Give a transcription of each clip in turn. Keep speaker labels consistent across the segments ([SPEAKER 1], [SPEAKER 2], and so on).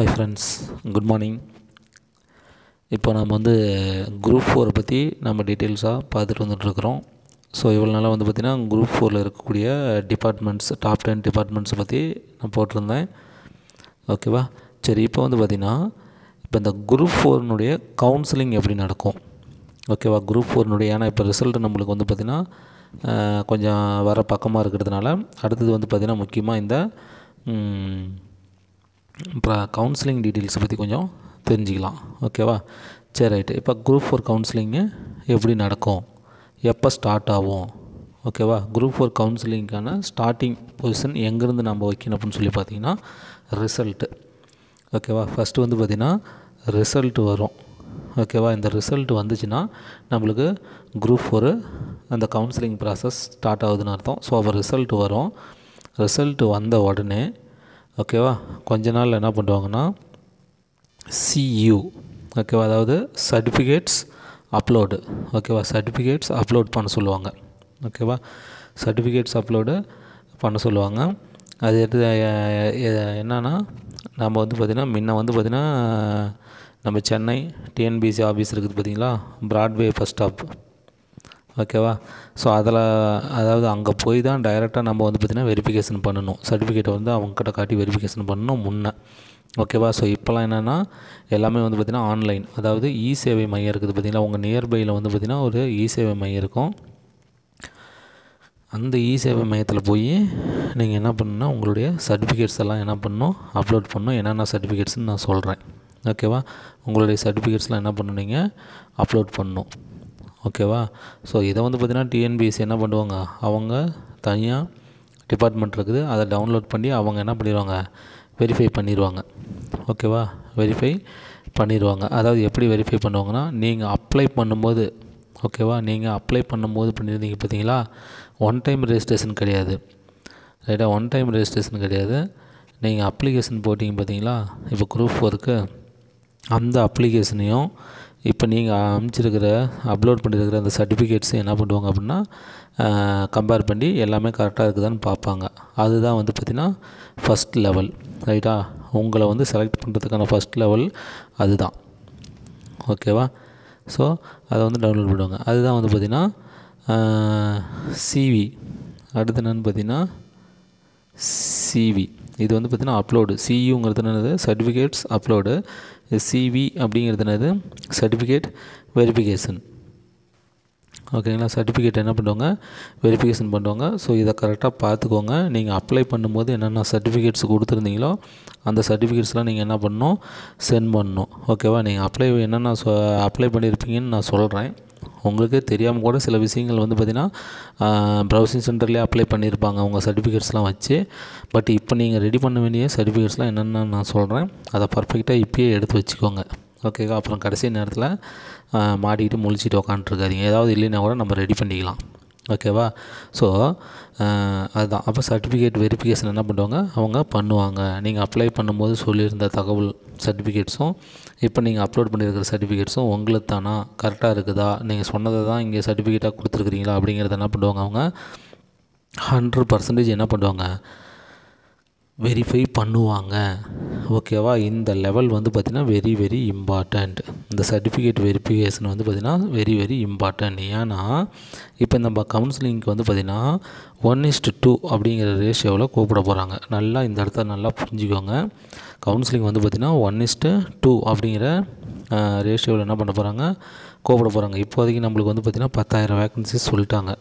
[SPEAKER 1] hi friends good morning இப்போ நம்ம வந்து குரூப் ஃபோரை பற்றி நம்ம டீட்டெயில்ஸாக பார்த்துட்டு வந்துட்டுருக்குறோம் ஸோ இவ்வளோ நாளாக வந்து பார்த்திங்கன்னா குரூப் ஃபோரில் இருக்கக்கூடிய டிபார்ட்மெண்ட்ஸ் டாப் டென் டிபார்ட்மெண்ட்ஸை பற்றி நான் போட்டிருந்தேன் ஓகேவா சரி இப்போ வந்து பார்த்திங்கன்னா இப்போ இந்த குரூப் ஃபோர்னுடைய கவுன்சிலிங் எப்படி நடக்கும் ஓகேவா குரூப் ஃபோர்னுடைய ஏன்னா இப்போ ரிசல்ட் நம்மளுக்கு வந்து பார்த்திங்கன்னா கொஞ்சம் வர பக்கமாக இருக்கிறதுனால அடுத்தது வந்து பார்த்திங்கன்னா முக்கியமாக இந்த இப்போ கவுன்சிலிங் டீட்டெயில்ஸை பற்றி கொஞ்சம் தெரிஞ்சுக்கலாம் ஓகேவா சரி ரைட்டு இப்போ குரூப் ஃபோர் கவுன்சிலிங்கு எப்படி நடக்கும் எப்போ ஸ்டார்ட் ஆகும் ஓகேவா குரூப் ஃபோர் கவுன்சிலிங்க்கான ஸ்டார்டிங் பொசிஷன் எங்கேருந்து நம்ம வைக்கணும் அப்படின்னு சொல்லி பார்த்தீங்கன்னா ரிசல்ட்டு ஓகேவா ஃபஸ்ட்டு வந்து பார்த்திங்கன்னா ரிசல்ட் வரும் ஓகேவா இந்த ரிசல்ட் வந்துச்சுன்னா நம்மளுக்கு குரூப் ஃபோரு அந்த கவுன்சிலிங் ப்ராசஸ் ஸ்டார்ட் ஆகுதுன்னு அர்த்தம் ஸோ அப்போ ரிசல்ட் வரும் ரிசல்ட் வந்த உடனே ஓகேவா கொஞ்ச நாள் என்ன பண்ணுவாங்கன்னா சியூ ஓகேவா அதாவது சர்டிஃபிகேட்ஸ் அப்லோடு ஓகேவா சர்டிஃபிகேட்ஸ் அப்லோட் பண்ண சொல்லுவாங்க ஓகேவா சர்டிஃபிகேட்ஸ் அப்லோடு பண்ண சொல்லுவாங்க அது என்னென்னா நம்ம வந்து பார்த்திங்கன்னா முன்ன வந்து பார்த்திங்கன்னா நம்ம சென்னை டிஎன்பிசி ஆஃபீஸ் இருக்குது பார்த்திங்களா ப்ராட்வே ஃபஸ்ட் ஸ்டாப் ஓகேவா ஸோ அதில் அதாவது அங்கே போய் தான் டைரெக்டாக நம்ம வந்து பார்த்திங்கன்னா வெரிஃபிகேஷன் பண்ணணும் சர்டிஃபிகேட்டை வந்து அவங்ககிட்ட காட்டி வெரிஃபிகேஷன் பண்ணணும் முன்னே ஓகேவா ஸோ இப்போலாம் என்னென்னா எல்லாமே வந்து பார்த்திங்கன்னா ஆன்லைன் அதாவது இ சேவை மையம் இருக்குது பார்த்திங்கன்னா உங்கள் நியர்பையில் வந்து பார்த்திங்கன்னா ஒரு இ சேவை மையம் இருக்கும் அந்த இ சேவை மையத்தில் போய் நீங்கள் என்ன பண்ணுன்னா உங்களுடைய சர்டிஃபிகேட்ஸ் எல்லாம் என்ன பண்ணணும் அப்லோட் பண்ணணும் என்னென்ன சர்டிஃபிகேட்ஸ்ன்னு நான் சொல்கிறேன் ஓகேவா உங்களுடைய சர்டிஃபிகேட்ஸ்லாம் என்ன பண்ணுனீங்க அப்லோட் பண்ணணும் ஓகேவா ஸோ இதை வந்து பார்த்திங்கன்னா டிஎன்பிஎஸ்சி என்ன பண்ணுவாங்க அவங்க தனியாக டிபார்ட்மெண்ட் இருக்குது அதை டவுன்லோட் பண்ணி அவங்க என்ன பண்ணிடுவாங்க வெரிஃபை பண்ணிடுவாங்க ஓகேவா வெரிஃபை பண்ணிடுவாங்க அதாவது எப்படி வெரிஃபை பண்ணுவாங்கன்னா நீங்கள் அப்ளை பண்ணும்போது ஓகேவா நீங்கள் அப்ளை பண்ணும்போது பண்ணியிருந்தீங்க பார்த்தீங்களா ஒன் டைம் ரெஜிஸ்ட்ரேஷன் கிடையாது ரைட்டாக ஒன் டைம் ரெஜிஸ்ட்ரேஷன் கிடையாது நீங்கள் அப்ளிகேஷன் போட்டிங்க பார்த்தீங்களா இப்போ குரூப் ஒர்க்கு அந்த அப்ளிகேஷனையும் இப்போ நீங்கள் அமைச்சிருக்கிற அப்லோட் பண்ணியிருக்கிற அந்த சர்டிஃபிகேட்ஸ் என்ன பண்ணுவாங்க அப்படின்னா கம்பேர் பண்ணி எல்லாமே கரெக்டாக இருக்குதான்னு பார்ப்பாங்க அதுதான் வந்து பார்த்திங்கன்னா ஃபஸ்ட் லெவல் ரைட்டா உங்களை வந்து செலக்ட் பண்ணுறதுக்கான ஃபஸ்ட் லெவல் அதுதான் ஓகேவா ஸோ அதை வந்து டவுன்லோட் பண்ணுவாங்க அதுதான் வந்து பார்த்திங்கன்னா சிவி அடுத்து என்னென்னு பார்த்திங்கன்னா சிவி இது வந்து பார்த்திங்கன்னா அப்லோடு சிஇங்கிறது என்னது சர்டிஃபிகேட்ஸ் அப்லோடு சிவி அப்படிங்கிறது என்னது சர்டிஃபிகேட் வெரிஃபிகேஷன் ஓகேங்களா சர்டிஃபிகேட் என்ன பண்ணுவாங்க வெரிஃபிகேஷன் பண்ணுவாங்க ஸோ இதை கரெக்டாக பார்த்துக்கோங்க நீங்கள் அப்ளை பண்ணும்போது என்னென்ன சர்டிஃபிகேட்ஸ் கொடுத்துருந்தீங்களோ அந்த சர்டிஃபிகேட்ஸ்லாம் நீங்கள் என்ன பண்ணணும் சென்ட் பண்ணணும் ஓகேவா நீங்கள் அப்ளை என்னென்ன அப்ளை பண்ணியிருப்பீங்கன்னு நான் சொல்கிறேன் உங்களுக்கு தெரியாமல் கூட சில விஷயங்கள் வந்து பார்த்திங்கன்னா ப்ரௌசிங் சென்டர்லேயே அப்ளை பண்ணியிருப்பாங்க உங்கள் சர்டிஃபிகேட்ஸ்லாம் வச்சு பட் இப்போ நீங்கள் ரெடி பண்ண வேண்டிய சர்டிஃபிகேட்ஸ்லாம் என்னென்னு நான் சொல்கிறேன் அதை பர்ஃபெக்டாக இப்போயே எடுத்து வச்சுக்கோங்க ஓகேவா அப்புறம் கடைசி நேரத்தில் மாடிக்கிட்டு முழிச்சிட்டு உக்காண்ட்ருக்காதிங்க ஏதாவது இல்லைன்னா கூட நம்ம ரெடி பண்ணிக்கலாம் ஓகேவா ஸோ அதுதான் அப்போ சர்டிஃபிகேட் வெரிஃபிகேஷன் என்ன பண்ணுவாங்க அவங்க பண்ணுவாங்க நீங்கள் அப்ளை பண்ணும்போது சொல்லியிருந்த தகவல் சர்டிஃபிகேட்ஸும் இப்போ நீங்கள் அப்லோட் பண்ணியிருக்கிற சர்டிஃபிகேட்ஸும் உங்களுக்கு தானா கரெக்டாக இருக்குதா நீங்கள் சொன்னதை தான் இங்கே சர்டிஃபிகேட்டாக கொடுத்துருக்குறீங்களா அப்படிங்கிறத என்ன பண்ணுவாங்க அவங்க ஹண்ட்ரட் பர்சன்டேஜ் என்ன பண்ணுவாங்க வெரிஃபை பண்ணுவாங்க ஓகேவா இந்த லெவல் வந்து பார்த்திங்கன்னா வெரி வெரி இம்பார்ட்டண்ட் இந்த சர்டிஃபிகேட் வெரிஃபிகேஷன் வந்து பார்த்திங்கன்னா வெரி வெரி இம்பார்ட்டண்ட் ஏன்னா இப்போ நம்ம கவுன்சிலிங்க்கு வந்து பார்த்திங்கன்னா ஒன் இஸ்ட் டூ அப்படிங்கிற ரேஷியோவில் கூப்பிட போகிறாங்க நல்லா இந்த இடத்த நல்லா புரிஞ்சுக்கோங்க கவுன்சிலிங் வந்து பார்த்திங்கன்னா ஒன் இஸ்ட்டு டூ அப்படிங்கிற ரேஷியோவில் என்ன பண்ண போகிறாங்க கூப்பிட போகிறாங்க இப்போதைக்கு நம்மளுக்கு வந்து பார்த்திங்கன்னா பத்தாயிரம் வேக்கன்சிஸ் சொல்லிட்டாங்க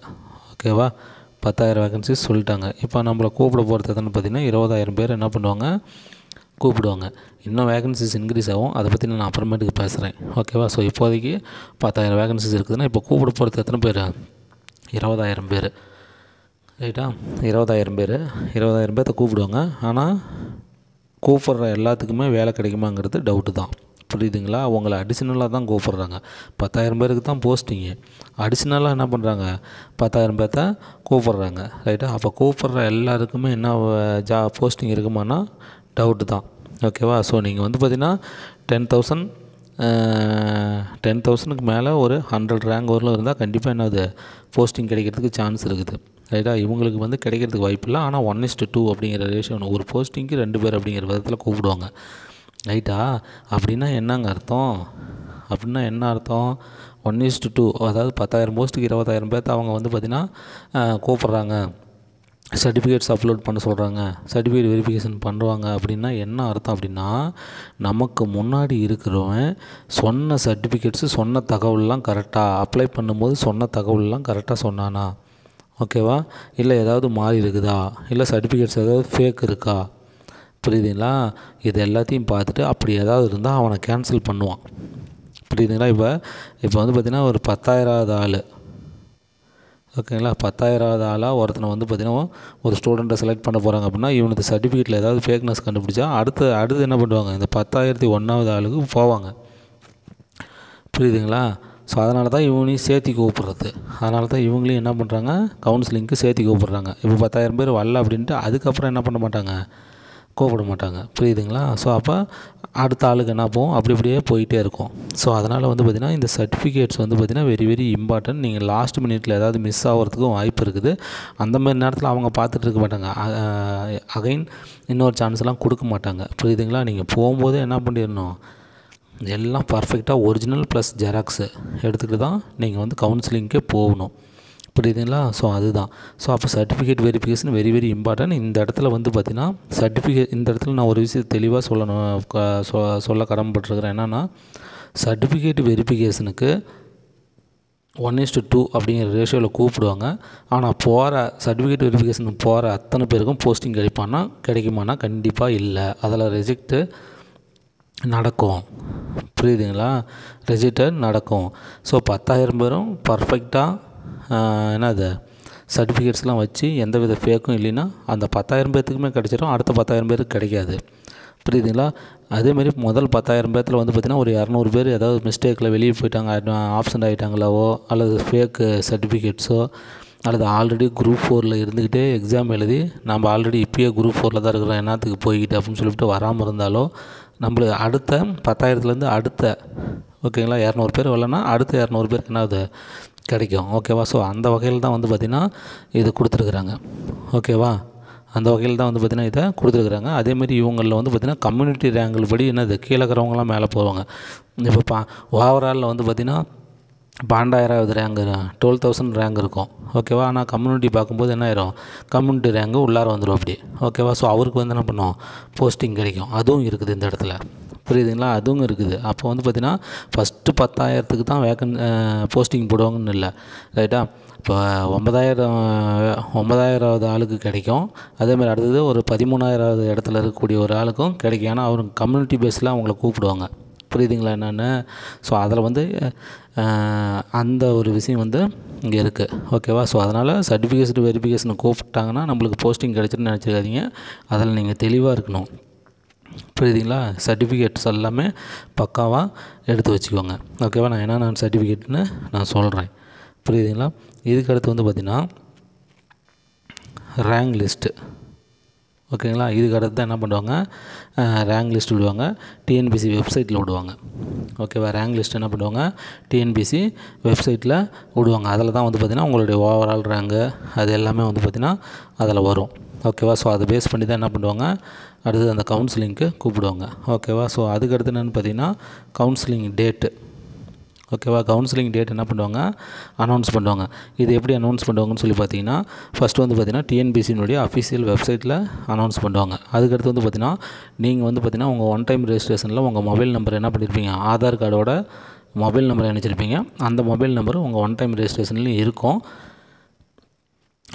[SPEAKER 1] ஓகேவா பத்தாயிரம் வேகன்சி சொல்லிட்டாங்க இப்போ நம்மளை கூப்பிட போகிறது எதுன்னு பார்த்திங்கன்னா இருபதாயிரம் பேர் என்ன பண்ணுவாங்க கூப்பிடுவாங்க இன்னும் வேகன்சிஸ் இன்க்ரீஸ் ஆகும் அதை பற்றி நான் அப்புறமேட்டுக்கு பேசுகிறேன் ஓகேவா ஸோ இப்போதைக்கு பத்தாயிரம் வேகன்சிஸ் இருக்குதுன்னா இப்போ கூப்பிட போகிறது எத்தனை பேர் இருபதாயிரம் பேர் ரைட்டா இருபதாயிரம் பேர் இருபதாயிரம் பேர்த்த கூப்பிடுவாங்க ஆனால் கூப்பிட்ற எல்லாத்துக்குமே வேலை கிடைக்குமாங்கிறது டவுட்டு தான் புரியுதுங்களா அவங்கள அடிஷ்னலாக தான் கூப்பிட்றாங்க பத்தாயிரம் பேருக்கு தான் போஸ்டிங்கு அடிஷ்னலாக என்ன பண்ணுறாங்க பத்தாயிரம் தான் கூப்பிட்றாங்க ரைட்டா அப்போ கூப்பிட்ற எல்லாருக்குமே என்ன ஜா போஸ்டிங் இருக்குமானா டவுட்டு தான் ஓகேவா ஸோ நீங்கள் வந்து பார்த்திங்கன்னா டென் தௌசண்ட் டென் தௌசண்ட்க்கு மேலே ஒரு ஹண்ட்ரட் ரேங்க் வரலும் இருந்தால் கண்டிப்பாக என்னது போஸ்டிங் கிடைக்கிறதுக்கு சான்ஸ் இருக்குது ரைட்டா இவங்களுக்கு வந்து கிடைக்கிறதுக்கு வாய்ப்பு இல்லை ஆனால் ஒன் இஸ்ட்டு டூ அப்படிங்கிற ரேஷன் ஒரு போஸ்டிங்க்கு ரெண்டு பேர் அப்படிங்கிற விதத்தில் கூப்பிடுவாங்க ரைட்டா அப்படின்னா என்னங்க அர்த்தம் அப்படின்னா என்ன அர்த்தம் ஒன் ஈஸ்ட்டு டூ அதாவது பத்தாயிரம் போஸ்ட்டுக்கு இருபதாயிரம் பேர்த்து அவங்க வந்து பார்த்திங்கன்னா கூப்பிட்றாங்க சர்டிஃபிகேட்ஸ் அப்லோட் பண்ண சொல்கிறாங்க சர்டிஃபிகேட் வெரிஃபிகேஷன் பண்ணுவாங்க அப்படின்னா என்ன அர்த்தம் அப்படின்னா நமக்கு முன்னாடி இருக்கிறவன் சொன்ன சர்டிஃபிகேட்ஸு சொன்ன தகவல்லாம் கரெக்டாக அப்ளை பண்ணும்போது சொன்ன தகவல்லாம் கரெக்டாக சொன்னானா ஓகேவா இல்லை ஏதாவது மாறி இருக்குதா இல்லை சர்டிஃபிகேட்ஸ் ஏதாவது ஃபேக் இருக்கா புரியுதுங்களா இது எல்லாத்தையும் பார்த்துட்டு அப்படி ஏதாவது இருந்தால் அவனை கேன்சல் பண்ணுவான் புரியுதுங்களா இப்போ இப்போ வந்து பார்த்திங்கன்னா ஒரு பத்தாயிராவது ஆள் ஓகேங்களா பத்தாயிரவது ஆளாக ஒருத்தனை வந்து பார்த்திங்கன்னா ஒரு ஸ்டூடெண்ட்டை செலக்ட் பண்ண போகிறாங்க அப்படின்னா இவனுக்கு சர்டிஃபிகேட்டில் ஏதாவது ஃபேக்னஸ் கண்டுபிடிச்சா அடுத்து அடுத்து என்ன பண்ணுவாங்க இந்த பத்தாயிரத்தி ஒன்றாவது ஆளுக்கு போவாங்க புரியுதுங்களா ஸோ அதனால தான் இவங்களையும் சேர்த்தி கூப்பிட்றது அதனால தான் இவங்களையும் என்ன பண்ணுறாங்க கவுன்சிலிங்க்கு சேர்த்தி கூப்பிட்றாங்க இப்போ பத்தாயிரம் பேர் வரல அப்படின்ட்டு அதுக்கப்புறம் என்ன பண்ண மாட்டாங்க கோவப்பட மாட்டாங்க புரியுதுங்களா ஸோ அப்போ அடுத்த ஆளுக்கு என்ன போகும் அப்படி இப்படியே போயிட்டே இருக்கும் ஸோ அதனால் வந்து பார்த்திங்கன்னா இந்த சர்டிஃபிகேட்ஸ் வந்து பார்த்திங்கன்னா வெரி வெரி இம்பார்ட்டன்ட் நீங்கள் லாஸ்ட் மினிட்ல ஏதாவது மிஸ் ஆகிறதுக்கும் வாய்ப்பு இருக்குது அந்த மாதிரி நேரத்தில் அவங்க பார்த்துட்டு இருக்க மாட்டாங்க அகைன் இன்னொரு சான்ஸ்லாம் கொடுக்க மாட்டாங்க புரியுதுங்களா நீங்கள் போகும்போது என்ன பண்ணிடணும் எல்லாம் பர்ஃபெக்டாக ஒரிஜினல் ப்ளஸ் ஜெராக்ஸு எடுத்துக்கிட்டு தான் நீங்கள் வந்து கவுன்சிலிங்க்கே போகணும் புரியுதுங்களா ஸோ அதுதான் ஸோ அப்போ certificate verification very very important இந்த இடத்துல வந்து பார்த்திங்கன்னா சர்டிஃபிகேட் இந்த இடத்துல நான் ஒரு விஷயம் தெளிவாக சொல்லணும் சொல்ல கடமைப்பட்டிருக்கிறேன் என்னென்னா சர்டிஃபிகேட் வெரிஃபிகேஷனுக்கு ஒன் இஸ்டு டூ அப்படிங்கிற ரேஷியோவில் கூப்பிடுவாங்க ஆனால் போகிற சர்டிஃபிகேட் வெரிஃபிகேஷன் போகிற அத்தனை பேருக்கும் போஸ்டிங் கிடைப்பானா கிடைக்குமானா கண்டிப்பாக இல்லை அதில் ரிஜெக்ட் நடக்கும் புரியுதுங்களா ரிஜெக்ட் நடக்கும் ஸோ பத்தாயிரம் பேரும் பர்ஃபெக்டாக என்னது சர்டிஃபிகேட்ஸ்லாம் வச்சு எந்த வித ஃபேக்கும் இல்லைன்னா அந்த பத்தாயிரம் பேர்த்துக்குமே கிடச்சிடும் அடுத்த பத்தாயிரம் பேருக்கு கிடைக்காது புரியுதுங்களா அதேமாரி முதல் பத்தாயிரம் பேர்த்தில் வந்து பார்த்திங்கன்னா ஒரு இரநூறு பேர் ஏதாவது மிஸ்டேக்கில் வெளியே போயிட்டாங்க ஆப்சண்ட் ஆகிட்டாங்களாவோ அல்லது ஃபேக்கு சர்டிஃபிகேட்ஸோ அல்லது ஆல்ரெடி குரூப் ஃபோரில் இருந்துக்கிட்டே எக்ஸாம் எழுதி நம்ம ஆல்ரெடி இப்போயே குரூப் ஃபோரில் தான் இருக்கிறோம் என்னத்துக்கு போய்கிட்டு அப்படின்னு சொல்லிவிட்டு வராமல் இருந்தாலோ நம்மளுக்கு அடுத்த பத்தாயிரத்துலேருந்து அடுத்த ஓகேங்களா இரநூறு பேர் வரலன்னா அடுத்த இரநூறு பேருக்கு என்னாவது கிடைக்கும் ஓகேவா ஸோ அந்த வகையில் தான் வந்து பார்த்திங்கன்னா இது கொடுத்துருக்குறாங்க ஓகேவா அந்த வகையில் தான் வந்து பார்த்திங்கன்னா இதை கொடுத்துருக்குறாங்க அதேமாரி இவங்களில் வந்து பார்த்திங்கன்னா கம்யூனிட்டி ரேங்கில் படி என்னது கீழே இருக்கிறவங்களாம் மேலே போவாங்க இப்போ பா ஓவராலில் வந்து பார்த்திங்கன்னா பன்னெண்டாயிராவது ரேங்கு டுவெல் தௌசண்ட் ரேங்க் இருக்கும் ஓகேவா ஆனால் கம்யூனிட்டி பார்க்கும்போது என்ன ஆயிரும் கம்யூனிட்டி ரேங்கு உள்ளார வந்துடும் அப்படி ஓகேவா ஸோ அவருக்கு வந்து என்ன பண்ணுவோம் போஸ்டிங் கிடைக்கும் அதுவும் இருக்குது இந்த இடத்துல புரியுதுங்களா அதுவும் இருக்குது அப்போ வந்து பார்த்திங்கன்னா ஃபஸ்ட்டு பத்தாயிரத்துக்கு தான் வேக்கன் போஸ்டிங் போடுவாங்கன்னு இல்லை ரைட்டா இப்போ ஒன்பதாயிரம் ஒன்பதாயிரவது ஆளுக்கு கிடைக்கும் அதேமாதிரி அடுத்தது ஒரு பதிமூணாயிரவது இடத்துல இருக்கக்கூடிய ஒரு ஆளுக்கும் கிடைக்கும் ஏன்னா அவங்க கம்யூனிட்டி பேஸில் அவங்கள கூப்பிடுவாங்க புரியுதுங்களா என்னென்னு ஸோ அதில் வந்து அந்த ஒரு விஷயம் வந்து இங்கே இருக்குது ஓகேவா ஸோ அதனால் சர்டிஃபிகேஷன் வெரிஃபிகேஷனை கூப்பிட்டாங்கன்னா நம்மளுக்கு போஸ்டிங் கிடச்சின்னு நினச்சிக்காதீங்க அதில் நீங்கள் தெளிவாக இருக்கணும் புரியுதுங்களா சர்டிஃபிகேட்ஸ் எல்லாமே பக்காவாக எடுத்து வச்சுக்கோங்க ஓகேவா நான் என்ன நான் சர்டிஃபிகேட்னு நான் சொல்கிறேன் புரியுதுங்களா இதுக்கடுத்து வந்து பார்த்திங்கன்னா ரேங்க் லிஸ்ட்டு ஓகேங்களா இதுக்கு அடுத்து தான் என்ன பண்ணுவாங்க ரேங்க் லிஸ்ட் விடுவாங்க டிஎன்பிசி வெப்சைட்டில் விடுவாங்க ஓகேவா ரேங்க் லிஸ்ட் என்ன பண்ணுவாங்க டிஎன்பிசி வெப்சைட்டில் விடுவாங்க அதில் தான் வந்து பார்த்திங்கன்னா உங்களுடைய ஓவரால் ரேங்கு அது எல்லாமே வந்து பார்த்திங்கன்னா அதில் வரும் ஓகேவா ஸோ அதை பேஸ் பண்ணி தான் என்ன பண்ணுவாங்க அடுத்தது அந்த கவுன்சிலிங்க்கு கூப்பிடுவாங்க ஓகேவா ஸோ அதுக்கடுத்து என்னென்னு பார்த்தீங்கன்னா கவுன்சிலிங் டேட்டு ஓகேவா கவுன்சிலிங் டேட் என்ன பண்ணுவாங்க அனௌன்ஸ் பண்ணுவாங்க இது எப்படி அனௌன்ஸ் பண்ணுவாங்கன்னு சொல்லி பார்த்தீங்கன்னா ஃபஸ்ட்டு வந்து பார்த்தீங்கன்னா டிஎன்பிசினுடைய அஃபிஷியல் வெப்சைட்டில் அனௌன்ஸ் பண்ணுவாங்க அதுக்கடுத்து வந்து பார்த்தீங்கன்னா நீங்கள் வந்து பார்த்தீங்கன்னா உங்கள் ஒன் டைம் ரெஜிஸ்ட்ரேஷனில் உங்கள் மொபைல் நம்பர் என்ன பண்ணியிருப்பீங்க ஆதார் கார்டோட மொபைல் நம்பர் இணைச்சிருப்பீங்க அந்த மொபைல் நம்பர் உங்கள் ஒன் டைம் ரெஜிஸ்ட்ரேஷன்லேயும் இருக்கும்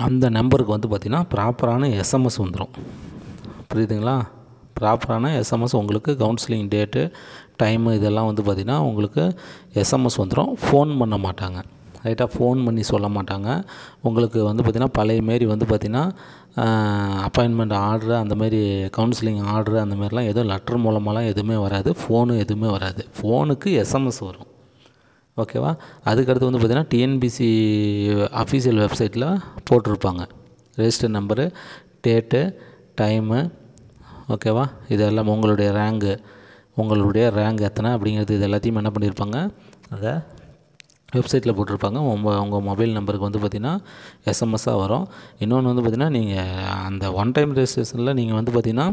[SPEAKER 1] அந்த நம்பருக்கு வந்து பார்த்திங்கன்னா ப்ராப்பரான எஸ்எம்எஸ் வந்துடும் புரியுதுங்களா ப்ராப்பரான எஸ்எம்எஸ் உங்களுக்கு கவுன்சிலிங் டேட்டு டைமு இதெல்லாம் வந்து பார்த்திங்கன்னா உங்களுக்கு எஸ்எம்எஸ் வந்துடும் ஃபோன் பண்ண மாட்டாங்க ரைட்டாக ஃபோன் பண்ணி சொல்ல மாட்டாங்க உங்களுக்கு வந்து பார்த்திங்கன்னா பழைய மாரி வந்து பார்த்திங்கன்னா அப்பாயின்மெண்ட் ஆர்டரு அந்தமாரி கவுன்சிலிங் ஆர்டரு அந்த மாதிரிலாம் எதுவும் லெட்டர் மூலமாகலாம் எதுவுமே வராது ஃபோனு எதுவுமே வராது ஃபோனுக்கு எஸ்எம்எஸ் வரும் ஓகேவா அதுக்கடுத்து வந்து பார்த்திங்கன்னா டிஎன்பிசி அஃபீஷியல் வெப்சைட்டில் போட்டிருப்பாங்க ரெஜிஸ்டர் நம்பரு டேட்டு டைமு ஓகேவா இதெல்லாம் உங்களுடைய ரேங்கு உங்களுடைய ரேங்க் எத்தனை அப்படிங்கிறது இது எல்லாத்தையும் என்ன பண்ணியிருப்பாங்க அதை வெப்சைட்டில் போட்டிருப்பாங்க உங்கள் உங்கள் மொபைல் நம்பருக்கு வந்து பார்த்திங்கன்னா எஸ்எம்எஸ்ஸாக வரும் இன்னொன்று வந்து பார்த்திங்கன்னா நீங்கள் அந்த ஒன் டைம் ரெஜிஸ்ட்ரேஷனில் நீங்கள் வந்து பார்த்திங்கன்னா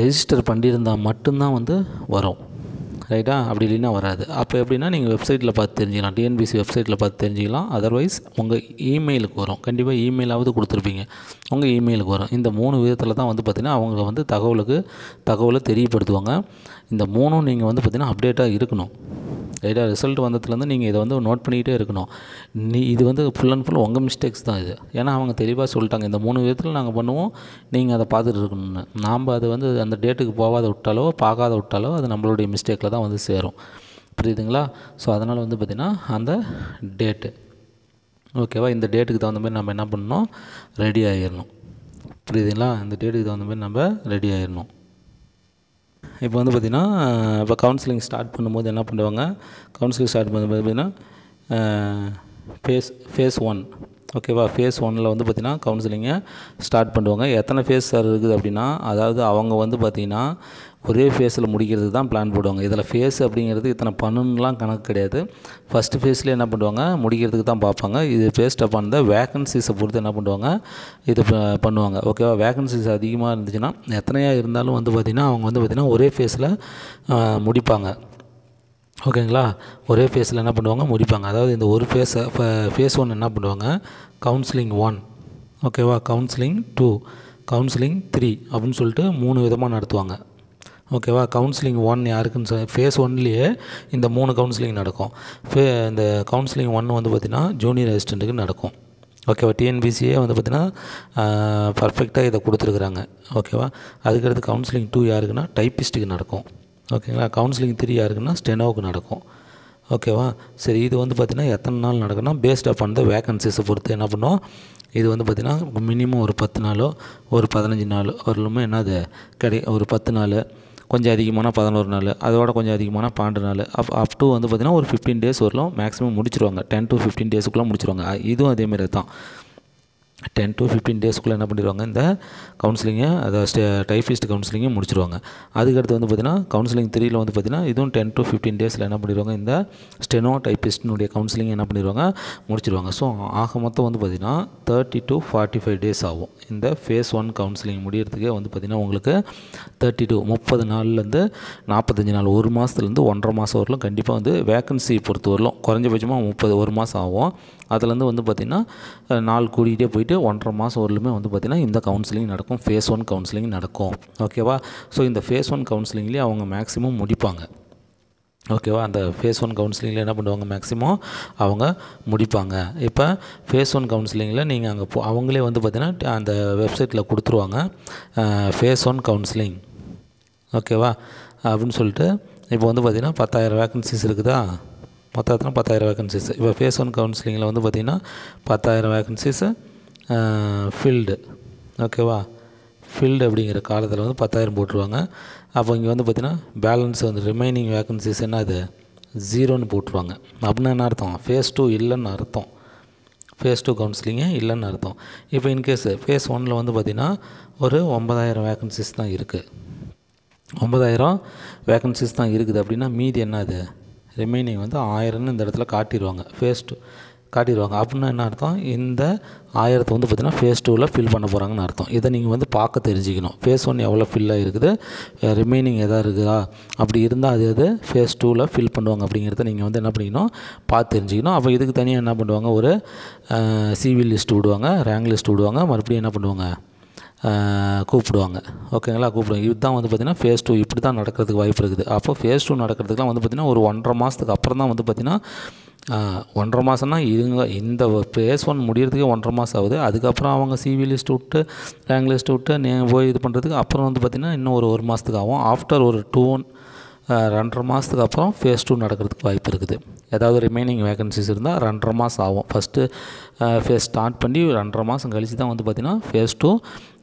[SPEAKER 1] ரெஜிஸ்டர் பண்ணியிருந்தால் மட்டும்தான் வந்து வரும் ரைட்டாக அப்படி இல்லைன்னா வராது அப்போ எப்படின்னா நீங்கள் வெப்சைட்டில் பார்த்து தெரிஞ்சிக்கலாம் டிஎன்பிசி வெப்சைட்டில் பார்த்து தெரிஞ்சிக்கலாம் அதர்வைஸ் உங்கள் இமெயிலுக்கு வரும் கண்டிப்பாக இமெயிலாவது கொடுத்துருப்பீங்க உங்கள் இமெயிலுக்கு வரும் இந்த மூணு விதத்தில் தான் வந்து பார்த்திங்கன்னா அவங்க வந்து தகவலுக்கு தகவலை தெரியப்படுத்துவாங்க இந்த மூணும் நீங்கள் வந்து பார்த்திங்கன்னா அப்டேட்டாக இருக்கணும் கைடாக ரிசல்ட் வந்ததுலேருந்து நீங்கள் இதை வந்து நோட் பண்ணிக்கிட்டே இருக்கணும் நீ இது வந்து ஃபுல் அண்ட் ஃபுல் உங்கள் மிஸ்டேக்ஸ் தான் இது ஏன்னா அவங்க தெளிவாக சொல்லிட்டாங்க இந்த மூணு விதத்தில் நாங்கள் பண்ணுவோம் நீங்கள் அதை பார்த்துட்டு இருக்கணும்னு நாம் அதை வந்து அந்த டேட்டுக்கு போகாத விட்டாலோ பார்க்காத விட்டாலோ அது நம்மளுடைய மிஸ்டேக்கில் தான் வந்து சேரும் புரியுதுங்களா ஸோ அதனால் வந்து பார்த்திங்கன்னா அந்த டேட்டு ஓகேவா இந்த டேட்டுக்கு தகுந்த மாதிரி நம்ம என்ன பண்ணணும் ரெடி ஆகிடணும் புரியுதுங்களா இந்த டேட்டுக்கு தகுந்த மாதிரி நம்ம ரெடி ஆகிடணும் இப்போ வந்து பார்த்திங்கன்னா இப்போ கவுன்சிலிங் ஸ்டார்ட் பண்ணும்போது என்ன பண்ணுவாங்க கவுன்சிலிங் ஸ்டார்ட் பண்ணும்போது பார்த்திங்கன்னா ஃபேஸ் ஃபேஸ் ஒன் ஓகேவா ஃபேஸ் ஒன்னில் வந்து பார்த்திங்கன்னா கவுன்சிலிங்கை ஸ்டார்ட் பண்ணுவாங்க எத்தனை ஃபேஸ் சார் இருக்குது அப்படின்னா அதாவது அவங்க வந்து பார்த்திங்கன்னா ஒரே ஃபேஸில் முடிக்கிறதுக்கு தான் பிளான் போடுவாங்க இதில் ஃபேஸ் அப்படிங்கிறது இத்தனை பண்ணுன்னுலாம் கணக்கு கிடையாது ஃபஸ்ட்டு ஃபேஸில் என்ன பண்ணுவாங்க முடிக்கிறதுக்கு தான் பார்ப்பாங்க இது ஃபேஸ் அப் ஆன் த வேகன்சிஸை பொறுத்து என்ன பண்ணுவாங்க இது பண்ணுவாங்க ஓகேவா வேகன்சிஸ் அதிகமாக இருந்துச்சுன்னா எத்தனையாக இருந்தாலும் வந்து பார்த்திங்கன்னா அவங்க வந்து பார்த்திங்கன்னா ஒரே ஃபேஸில் முடிப்பாங்க ஓகேங்களா ஒரே ஃபேஸில் என்ன பண்ணுவாங்க முடிப்பாங்க அதாவது இந்த ஒரு ஃபேஸை ஃபேஸ் ஒன் என்ன பண்ணுவாங்க கவுன்சிலிங் ஒன் ஓகேவா கவுன்சிலிங் டூ கவுன்சிலிங் த்ரீ அப்படின்னு சொல்லிட்டு மூணு விதமாக நடத்துவாங்க ஓகேவா கவுன்சிலிங் ஒன் யாருக்குன்னு சொல் ஃபேஸ் ஒன்லேயே இந்த மூணு கவுன்சிலிங் நடக்கும் ஃபே இந்த கவுன்சிலிங் ஒன் வந்து பார்த்திங்கன்னா ஜூனியர் அசிஸ்டண்ட்டுக்கு நடக்கும் ஓகேவா டிஎன்பிசியே வந்து பார்த்திங்கன்னா பர்ஃபெக்டாக இதை கொடுத்துருக்குறாங்க ஓகேவா அதுக்கடுத்து கவுன்சிலிங் டூ யாருக்குன்னா டைப்பிஸ்ட்டுக்கு நடக்கும் ஓகேங்களா கவுன்சிலிங் த்ரீ யாருக்குன்னா ஸ்டெனோவுக்கு நடக்கும் ஓகேவா சரி இது வந்து பார்த்திங்கன்னா எத்தனை நாள் நடக்குன்னா பேஸ்ட் அப் அந்த வேகன்சிஸை பொறுத்து என்ன பண்ணுவோம் இது வந்து பார்த்திங்கன்னா மினிமம் ஒரு பத்து நாளோ ஒரு பதினஞ்சு நாள் வரலுமே அது கிடை ஒரு பத்து நாள் கொஞ்சம் அதிகமான பதினோரு நாள் அதோட கொஞ்சம் அதிகமான பன்னெண்டு நாள் அப் அப் டூ வந்து பார்த்திங்கன்னா ஒரு ஃபிஃப்டீன் டேஸ் வரலும் மேக்ஸிமம் முடிச்சிருவாங்க டென் டு ஃபிஃப்டீன் டேஸுக்குள்ளே முடிச்சிருவாங்க இதுவும் அதேமாரி தான் டென் டு ஃபிஃப்டீன் டேஸ்க்குள்ளே என்ன பண்ணிடுவாங்க இந்த கவுன்சிலிங்கை அதை ஸ்டே டைஃபிஸ்ட் கவுன்சிலிங்கை முடிச்சிருவாங்க அதுக்கடுத்து வந்து பார்த்திங்கன்னா கவுன்சிலிங் த்ரீயில் வந்து பார்த்திங்கன்னா இதுவும் டென் டு ஃபிஃப்டீன் டேஸில் என்ன பண்ணிடுவாங்க இந்த ஸ்டெனோ டைபிஸ்டினுடைய கவுன்சிலிங் என்ன பண்ணிடுவாங்க முடிச்சிடுவாங்க ஸோ ஆக மொத்தம் வந்து பார்த்திங்கன்னா thirty to forty five days ஆகும் இந்த ஃபேஸ் ஒன் கவுன்சிலிங் முடியறதுக்கே வந்து பார்த்திங்கன்னா உங்களுக்கு தேர்ட்டி டூ முப்பது நாள்லேருந்து நாற்பத்தஞ்சு நாள் ஒரு மாதத்துலேருந்து ஒன்றரை மாதம் வரலும் கண்டிப்பாக வந்து வேக்கன்சி பொறுத்தவரையிலும் குறைஞ்சபட்சமாக முப்பது ஒரு மாதம் ஆகும் அதுலேருந்து வந்து பார்த்திங்கன்னா நாள் கூட்டிகிட்டே போயிட்டு ஒன்றரை மாதம் வரலுமே வந்து பார்த்திங்கன்னா இந்த கவுன்சிலிங் நடக்கும் ஃபேஸ் ஒன் கவுன்சிலிங் நடக்கும் ஓகேவா ஸோ இந்த ஃபேஸ் ஒன் கவுன்சிலிங்லேயே அவங்க மேக்ஸிமம் முடிப்பாங்க ஓகேவா அந்த ஃபேஸ் ஒன் கவுன்சிலிங்கில் என்ன பண்ணுவாங்க மேக்ஸிமம் அவங்க முடிப்பாங்க இப்போ ஃபேஸ் ஒன் கவுன்சிலிங்கில் நீங்கள் அங்கே போ அவங்களே வந்து பார்த்திங்கன்னா அந்த வெப்சைட்டில் கொடுத்துருவாங்க ஃபேஸ் ஒன் கவுன்சிலிங் ஓகேவா அப்படின்னு சொல்லிட்டு இப்போ வந்து பார்த்திங்கன்னா பத்தாயிரம் வேக்கன்சிஸ் இருக்குதா மொத்தத்தில் பத்தாயிரம் வேகன்சிஸ் இப்போ ஃபேஸ் ஒன் கவுன்சிலிங்கில் வந்து பார்த்திங்கன்னா பத்தாயிரம் வேகன்சிஸு ஃபீல்டு ஓகேவா ஃபீல்டு அப்படிங்கிற காலத்தில் வந்து பத்தாயிரம் போட்டுருவாங்க அப்போ இங்கே வந்து பார்த்திங்கன்னா பேலன்ஸ் வந்து ரிமைனிங் வேகன்சிஸ் என்ன அது ஜீரோன்னு போட்டுருவாங்க அப்படின்னா என்ன அர்த்தம் ஃபேஸ் டூ இல்லைன்னு அர்த்தம் ஃபேஸ் டூ கவுன்சிலிங்கு இல்லைன்னு அர்த்தம் இப்போ இன்கேஸ் ஃபேஸ் ஒனில் வந்து பார்த்திங்கன்னா ஒரு ஒம்பதாயிரம் வேகன்சிஸ் தான் இருக்குது ஒம்பதாயிரம் வேகன்சிஸ் தான் இருக்குது அப்படின்னா மீதி என்ன அது ரிமைனிங் வந்து ஆயிரம்னு இந்த இடத்துல காட்டிடுவாங்க ஃபேஸ் டூ காட்டிடுவாங்க அப்படின்னா என்ன அர்த்தம் இந்த ஆயிரத்தை வந்து பார்த்திங்கன்னா ஃபேஸ் டூவில் ஃபில் பண்ண போகிறாங்கன்னு அர்த்தம் இதை நீங்கள் வந்து பார்க்க தெரிஞ்சுக்கணும் ஃபேஸ் ஒன் எவ்வளோ ஃபில்லாக இருக்குது ரிமைனிங் எதாவது இருக்குதா அப்படி இருந்தால் அது எது ஃபேஸ் டூவில் ஃபில் பண்ணுவாங்க அப்படிங்கிறத நீங்கள் வந்து என்ன பண்ணிக்கணும் பார்த்து தெரிஞ்சுக்கணும் அப்போ இதுக்கு தனியாக என்ன பண்ணுவாங்க ஒரு சிவில் லிஸ்ட் விடுவாங்க ரேங்க் லிஸ்ட் விடுவாங்க மறுபடியும் என்ன பண்ணுவாங்க கூப்பிடுவாங்க ஓகேங்களா கூப்பிடுவாங்க இதுதான் வந்து பார்த்திங்கன்னா ஃபேஸ் டூ இப்படி தான் நடக்கிறதுக்கு வாய்ப்பு இருக்குது அப்போ ஃபேஸ் டூ நடக்கிறதுக்குலாம் வந்து பார்த்திங்கன்னா ஒரு ஒன்றரை மாதத்துக்கு அப்புறம் தான் வந்து பார்த்திங்கன்னா ஒன்றரை மாதம்னா இதுங்க இந்த ஃபேஸ் ஒன் முடிகிறதுக்கே ஒன்றரை மாதம் ஆகுது அதுக்கப்புறம் அவங்க சிவி லிஸ்ட் விட்டு ரேங்க் லிஸ்ட் விட்டு நீங்கள் போய் இது பண்ணுறதுக்கு அப்புறம் வந்து பார்த்திங்கன்னா இன்னும் ஒரு ஒரு மாதத்துக்கு ஆகும் ஆஃப்டர் ஒரு டூ ஒன் ரெண்டரை மாதத்துக்கு அப்புறம் ஃபேஸ் டூ நடக்கிறதுக்கு வாய்ப்பு இருக்குது ஏதாவது ரிமைனிங் வேகன்சிஸ் இருந்தால் ரெண்டரை மாதம் ஆகும் ஃபஸ்ட்டு ஃபேஸ் ஸ்டார்ட் பண்ணி ரெண்டரை மாதம் கழித்து தான் வந்து பார்த்திங்கன்னா ஃபேஸ் டூ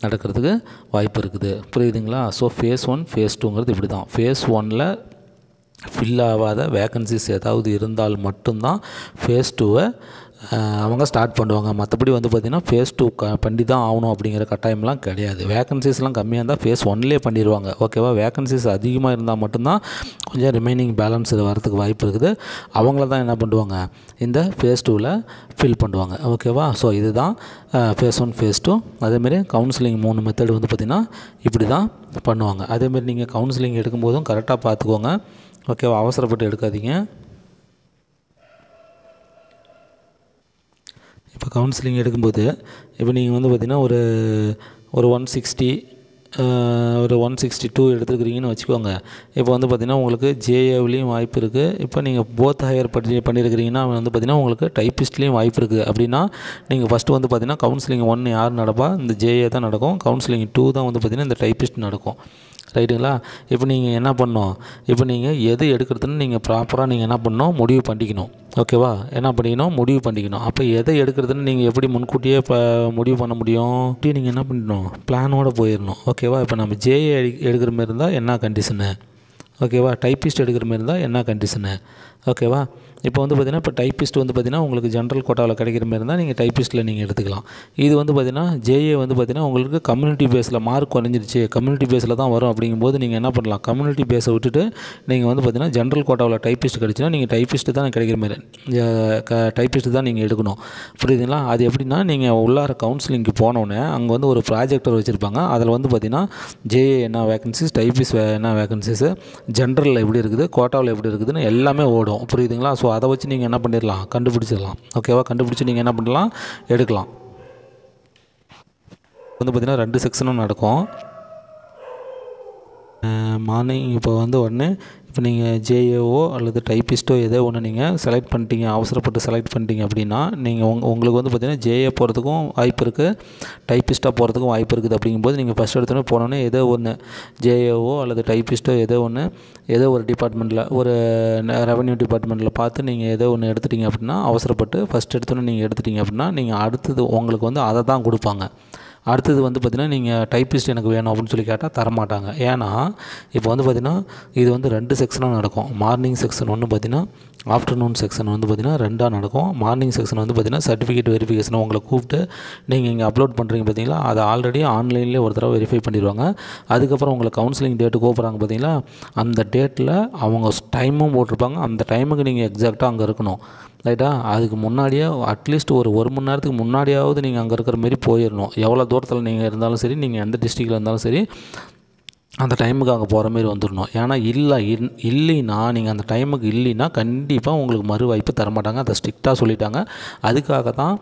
[SPEAKER 1] நடக்கிறதுக்கு வாய்ப்பு இருக்குது புரியுதுங்களா ஸோ ஃபேஸ் ஒன் ஃபேஸ் டூங்கிறது இப்படி தான் ஃபேஸ் ஒனில் ஃபில் ஆகாத வேகன்சிஸ் ஏதாவது இருந்தால் மட்டும்தான் ஃபேஸ் டூவை அவங்க ஸ்டார்ட் பண்ணுவாங்க மற்றபடி வந்து பார்த்திங்கன்னா ஃபேஸ் டூ க பண்ணி தான் ஆகணும் அப்படிங்கிற கட்டாயம்லாம் கிடையாது வேகன்சிஸ்லாம் கம்மியாக இருந்தால் ஃபேஸ் ஒன்லேயே பண்ணிடுவாங்க ஓகேவா வேகன்சிஸ் அதிகமாக இருந்தால் மட்டும்தான் கொஞ்சம் ரிமைனிங் பேலன்ஸ் வரதுக்கு வாய்ப்பு இருக்குது அவங்கள தான் என்ன பண்ணுவாங்க இந்த ஃபேஸ் டூவில் ஃபில் பண்ணுவாங்க ஓகேவா ஸோ இதுதான் ஃபேஸ் ஒன் ஃபேஸ் டூ அதேமாரி கவுன்சிலிங் மூணு மெத்தட் வந்து பார்த்திங்கன்னா இப்படி தான் பண்ணுவாங்க அதேமாரி நீங்கள் கவுன்சிலிங் எடுக்கும்போதும் கரெக்டாக பார்த்துக்கோங்க ஓகேவா அவசரப்பட்டு எடுக்காதீங்க இப்போ கவுன்சிலிங் எடுக்கும்போது இப்போ நீங்கள் வந்து பார்த்திங்கன்னா ஒரு ஒரு ஒன் சிக்ஸ்டி ஒரு ஒன் சிக்ஸ்டி டூ எடுத்துருக்கிறீங்கன்னு வச்சுக்கோங்க இப்போ வந்து பார்த்திங்கன்னா உங்களுக்கு ஜேஏவிலையும் வாய்ப்பு இருக்குது இப்போ நீங்கள் போத் ஹையர் படி பண்ணியிருக்கிறீங்கன்னா அவன் வந்து பார்த்திங்கன்னா உங்களுக்கு டைப்பிஸ்ட்லேயும் வாய்ப்பு இருக்குது அப்படின்னா நீங்கள் ஃபஸ்ட்டு வந்து பார்த்திங்கன்னா கவுன்சிலிங் ஒன்று யார் நடப்பா இந்த ஜேஏ தான் நடக்கும் கவுன்சிலிங் டூ தான் வந்து பார்த்திங்கன்னா இந்த டைப்பிஸ்ட் நடக்கும் ரைட்டுங்களா இப்போ நீங்கள் என்ன பண்ணணும் இப்போ நீங்கள் எது எடுக்கிறதுன்னு நீங்கள் ப்ராப்பராக நீங்கள் என்ன பண்ணணும் முடிவு பண்ணிக்கணும் ஓகேவா என்ன பண்ணிக்கணும் முடிவு பண்ணிக்கணும் அப்போ எதை எடுக்கிறதுன்னு நீங்கள் எப்படி முன்கூட்டியே இப்போ முடிவு பண்ண முடியும் நீங்கள் என்ன பண்ணிடணும் பிளானோடு போயிடணும் ஓகேவா இப்போ நம்ம ஜேஏ எடுக்கிற மாதிரி இருந்தால் என்ன கண்டிஷனு ஓகேவா டைப்பிஸ்ட் எடுக்கிற மாதிரி இருந்தால் என்ன கண்டிஷனு ஓகேவா இப்போ வந்து பார்த்திங்கன்னா இப்போ டைப்பிஸ்ட் வந்து பார்த்திங்கன்னா உங்களுக்கு ஜென்ரல் கோட்டாவில் கிடைக்கிற மாதிரி இருந்தால் நீங்கள் டைப்பிஸ்ட்டில் நீங்கள் எடுத்துக்கலாம் இது வந்து பார்த்திங்கன்னா ஜேஏ வந்து பார்த்திங்கன்னா உங்களுக்கு கம்யூனிட்டி பேஸில் மார்க் குறைஞ்சிருச்சு கம்யூனிட்டி பேஸில் தான் வரும் அப்படிங்கும்போது நீங்கள் என்ன பண்ணலாம் கம்யூனிட்டி பேஸை விட்டுட்டு நீங்கள் வந்து பார்த்திங்கன்னா ஜென்ரல் கோட்டாவில் டைப்பிஸ்ட் கிடச்சின்னா நீங்கள் டைப்பிஸ்ட்டு தான் கிடைக்கிற மாதிரி டைப்பிஸ்ட்டு தான் நீங்கள் எடுக்கணும் புரியுதுங்களா அது எப்படின்னா நீங்கள் உள்ளார கவுன்சிலிங்க்கு போனோடனே அங்கே வந்து ஒரு ப்ராஜெக்டர் வச்சுருப்பாங்க அதில் வந்து பார்த்திங்கன்னா ஜேஏ என்ன வேகன்சிஸ் டைப்பிஸ் என்ன வேகன்சிஸு ஜென்ரலில் எப்படி இருக்குது கோட்டாவில் எப்படி இருக்குதுன்னு எல்லாமே ஓடும் புரியுதுங்களா ஸோ அதை வச்சு நீங்கள் என்ன பண்ணிடலாம் கண்டுபிடிச்சிடலாம் ஓகேவா கண்டுபிடிச்சி நீங்கள் என்ன பண்ணலாம் எடுக்கலாம் வந்து பார்த்திங்கன்னா ரெண்டு செக்ஷனும் நடக்கும் மார்னிங் இப்போ வந்து ஒன்று இப்போ நீங்கள் ஜேஏஓ அல்லது டைப்பிஸ்ட்டோ ஏதோ ஒன்று நீங்கள் செலக்ட் பண்ணிட்டீங்க அவசரப்பட்டு செலக்ட் பண்ணிட்டீங்க அப்படின்னா நீங்கள் உங் உங்களுக்கு வந்து பார்த்திங்கன்னா ஜேஏ போகிறதுக்கும் வாய்ப்பு இருக்குது டைப்பிஸ்ட்டாக போகிறதுக்கும் வாய்ப்பு இருக்குது அப்படிங்கும்போது நீங்கள் ஃபஸ்ட் எடுத்தோடனே போனோன்னே ஏதோ ஒன்று ஜேஏஓ அல்லது டைப்பிஸ்ட்டோ ஏதோ ஒன்று ஏதோ ஒரு டிபார்ட்மெண்ட்டில் ஒரு ரெவன்யூ டிபார்ட்மெண்ட்டில் பார்த்து நீங்கள் ஏதோ ஒன்று எடுத்துட்டிங்க அப்படின்னா அவசரப்பட்டு ஃபஸ்ட் எடுத்தோன்னே நீங்கள் எடுத்துட்டிங்க அப்படின்னா நீங்கள் அடுத்தது உங்களுக்கு வந்து அதை தான் கொடுப்பாங்க அடுத்தது வந்து பார்த்திங்கன்னா நீங்கள் டைப்பிஸ்ட் எனக்கு வேணும் அப்படின்னு சொல்லி கேட்டால் தரமாட்டாங்க ஏன்னா இப்போ வந்து பார்த்திங்கன்னா இது வந்து ரெண்டு செக்ஷனாக நடக்கும் மார்னிங் செக்ஷன் ஒன்று பார்த்திங்கன்னா ஆஃப்டர்நூன் செக்ஷன் வந்து பார்த்திங்கன்னா ரெண்டாக நடக்கும் மார்னிங் செக்ஷன் வந்து பார்த்திங்கன்னா சர்டிஃபிகேட் வெரிஃபிகேஷன் உங்களை கூப்பிட்டு நீங்கள் இங்கே அப்லோட் பண்ணுறீங்க பார்த்தீங்களா அதை ஆல்ரெடி ஆன்லைன்லேயே ஒரு தடவை வெரிஃபை பண்ணிடுவாங்க அதுக்கப்புறம் உங்களை கவுன்சிலிங் டேட்டு கூப்பிட்றாங்க பார்த்தீங்களா அந்த டேட்டில் அவங்க டைமும் போட்டிருப்பாங்க அந்த டைமுக்கு நீங்கள் எக்ஸாக்டாக அங்கே இருக்கணும் ரைட்டா அதுக்கு முன்னாடியே அட்லீஸ்ட் ஒரு ஒரு மணி நேரத்துக்கு முன்னாடியாவது நீங்கள் அங்கே இருக்கிற மாரி போயிடணும் எவ்வளோ தூரத்தில் நீங்கள் இருந்தாலும் சரி நீங்கள் எந்த டிஸ்ட்ரிக்டில் இருந்தாலும் சரி அந்த டைமுக்கு அங்கே போகிற மாரி வந்துடணும் ஏன்னா இல்லை இன் இல்லைன்னா நீங்கள் அந்த டைமுக்கு இல்லைன்னா கண்டிப்பாக உங்களுக்கு மறு தரமாட்டாங்க அதை ஸ்ட்ரிக்டாக சொல்லிட்டாங்க அதுக்காக தான்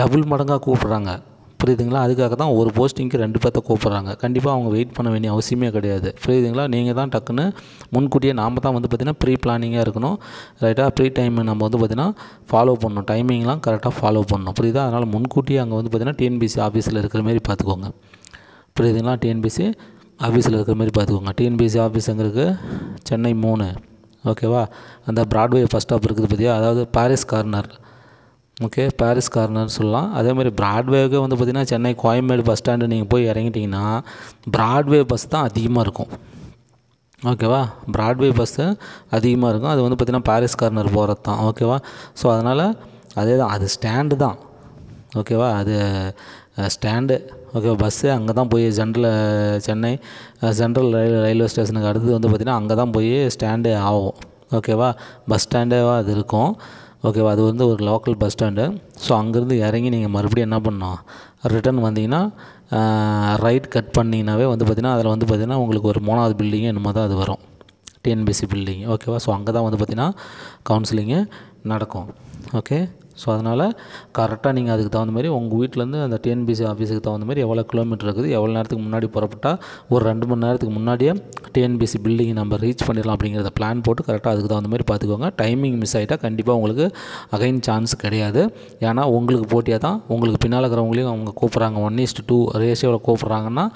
[SPEAKER 1] டபுள் மடங்காக கூப்பிட்றாங்க புரியுதுங்களா அதுக்காக தான் ஒரு போஸ்டிங்க்கு ரெண்டு பேர்த்த கூப்பிட்றாங்க கண்டிப்பாக அவங்க வெயிட் பண்ண வேண்டிய அவசியமே கிடையாது புரியுதுங்களா நீங்கள் தான் டக்குன்னு முன்கூட்டியே நாம் தான் வந்து பார்த்திங்கன்னா ப்ரீ பிளானிங்காக இருக்கணும் ரைட்டாக ப்ரீ டைம் நம்ம வந்து பார்த்திங்கன்னா ஃபாலோ பண்ணணும் டைமிங்லாம் கரெக்டாக ஃபாலோ பண்ணணும் புரியுதா அதனால் முன்கூட்டியே அங்கே வந்து பார்த்திங்கன்னா டிஎன்பிசி ஆஃபீஸில் இருக்கிற மாதிரி பார்த்துக்கோங்க புரியுதுங்களா டிஎன்பிசி ஆஃபீஸில் இருக்கிற மாதிரி பார்த்துக்கோங்க டிஎன்பிசி ஆஃபீஸுங்கிறது சென்னை மூணு ஓகேவா அந்த ப்ராட்வே ஃபஸ்ட் ஸ்டாப் இருக்குது பார்த்தியா அதாவது பாரிஸ் கார்னர் ஓகே பாரிஸ் கார்னர்னு சொல்லலாம் அதே மாதிரி ப்ராட்வேவுக்கு வந்து பார்த்திங்கன்னா சென்னை கோயம்பேடு பஸ் ஸ்டாண்டு நீங்கள் போய் இறங்கிட்டிங்கன்னா ப்ராட்வே பஸ் தான் அதிகமாக இருக்கும் ஓகேவா ப்ராட்வே பஸ்ஸு அதிகமாக இருக்கும் அது வந்து பார்த்திங்கன்னா பாரிஸ் கார்னர் போகிறது தான் ஓகேவா ஸோ அதனால் அதே தான் அது ஸ்டாண்டு தான் ஓகேவா அது ஸ்டாண்டு ஓகே பஸ்ஸு அங்கே தான் போய் central Chennai central rail railway ஸ்டேஷனுக்கு அடுத்து வந்து பார்த்திங்கன்னா அங்கே தான் போய் ஸ்டாண்டு ஆகும் ஓகேவா பஸ் ஸ்டாண்டேவாக அது இருக்கும் ஓகேவா அது வந்து ஒரு லோக்கல் பஸ் ஸ்டாண்டு ஸோ அங்கேருந்து இறங்கி நீங்கள் மறுபடியும் என்ன பண்ணோம் ரிட்டர்ன் வந்தீங்கன்னா ரைட் கட் பண்ணிங்கனாவே வந்து பார்த்திங்கன்னா அதில் வந்து பார்த்திங்கன்னா உங்களுக்கு ஒரு மூணாவது பில்டிங்கு என்னமோ தான் அது வரும் டிஎன்பிசி பில்டிங் ஓகேவா ஸோ அங்கே தான் வந்து பார்த்திங்கன்னா கவுன்சிலிங்கு நடக்கும் ஓகே ஸோ அதனால் கரெக்டாக நீங்கள் அதுக்கு தகுந்த மாதிரி உங்கள் வீட்டிலேருந்து அந்த டிஎன்பிசி ஆஃபீஸுக்கு தகுந்த மாதிரி எவ்வளோ கிலோமீட்டர் இருக்குது எவ்வளோ நேரத்துக்கு முன்னாடி புறப்பட்டால் ஒரு ரெண்டு மணி நேரத்துக்கு முன்னாடியே டிஎன்பிசி பில்டிங் நம்ம ரீச் பண்ணிடலாம் அப்படிங்கிறத பிளான் போட்டு கரெக்டாக அதுக்கு தகுந்த மாதிரி பார்த்துக்கோங்க டைமிங் மிஸ் ஆகிட்டால் கண்டிப்பாக உங்களுக்கு அகைன் சான்ஸ் கிடையாது ஏன்னா உங்களுக்கு போட்டியாக தான் உங்களுக்கு பின்னால் இருக்கிறவங்களையும் அவங்க கூப்பிட்றாங்க ஒன் ஈஸ்ட் டூ ரேஷியோவில் கூப்பிட்றாங்கன்னா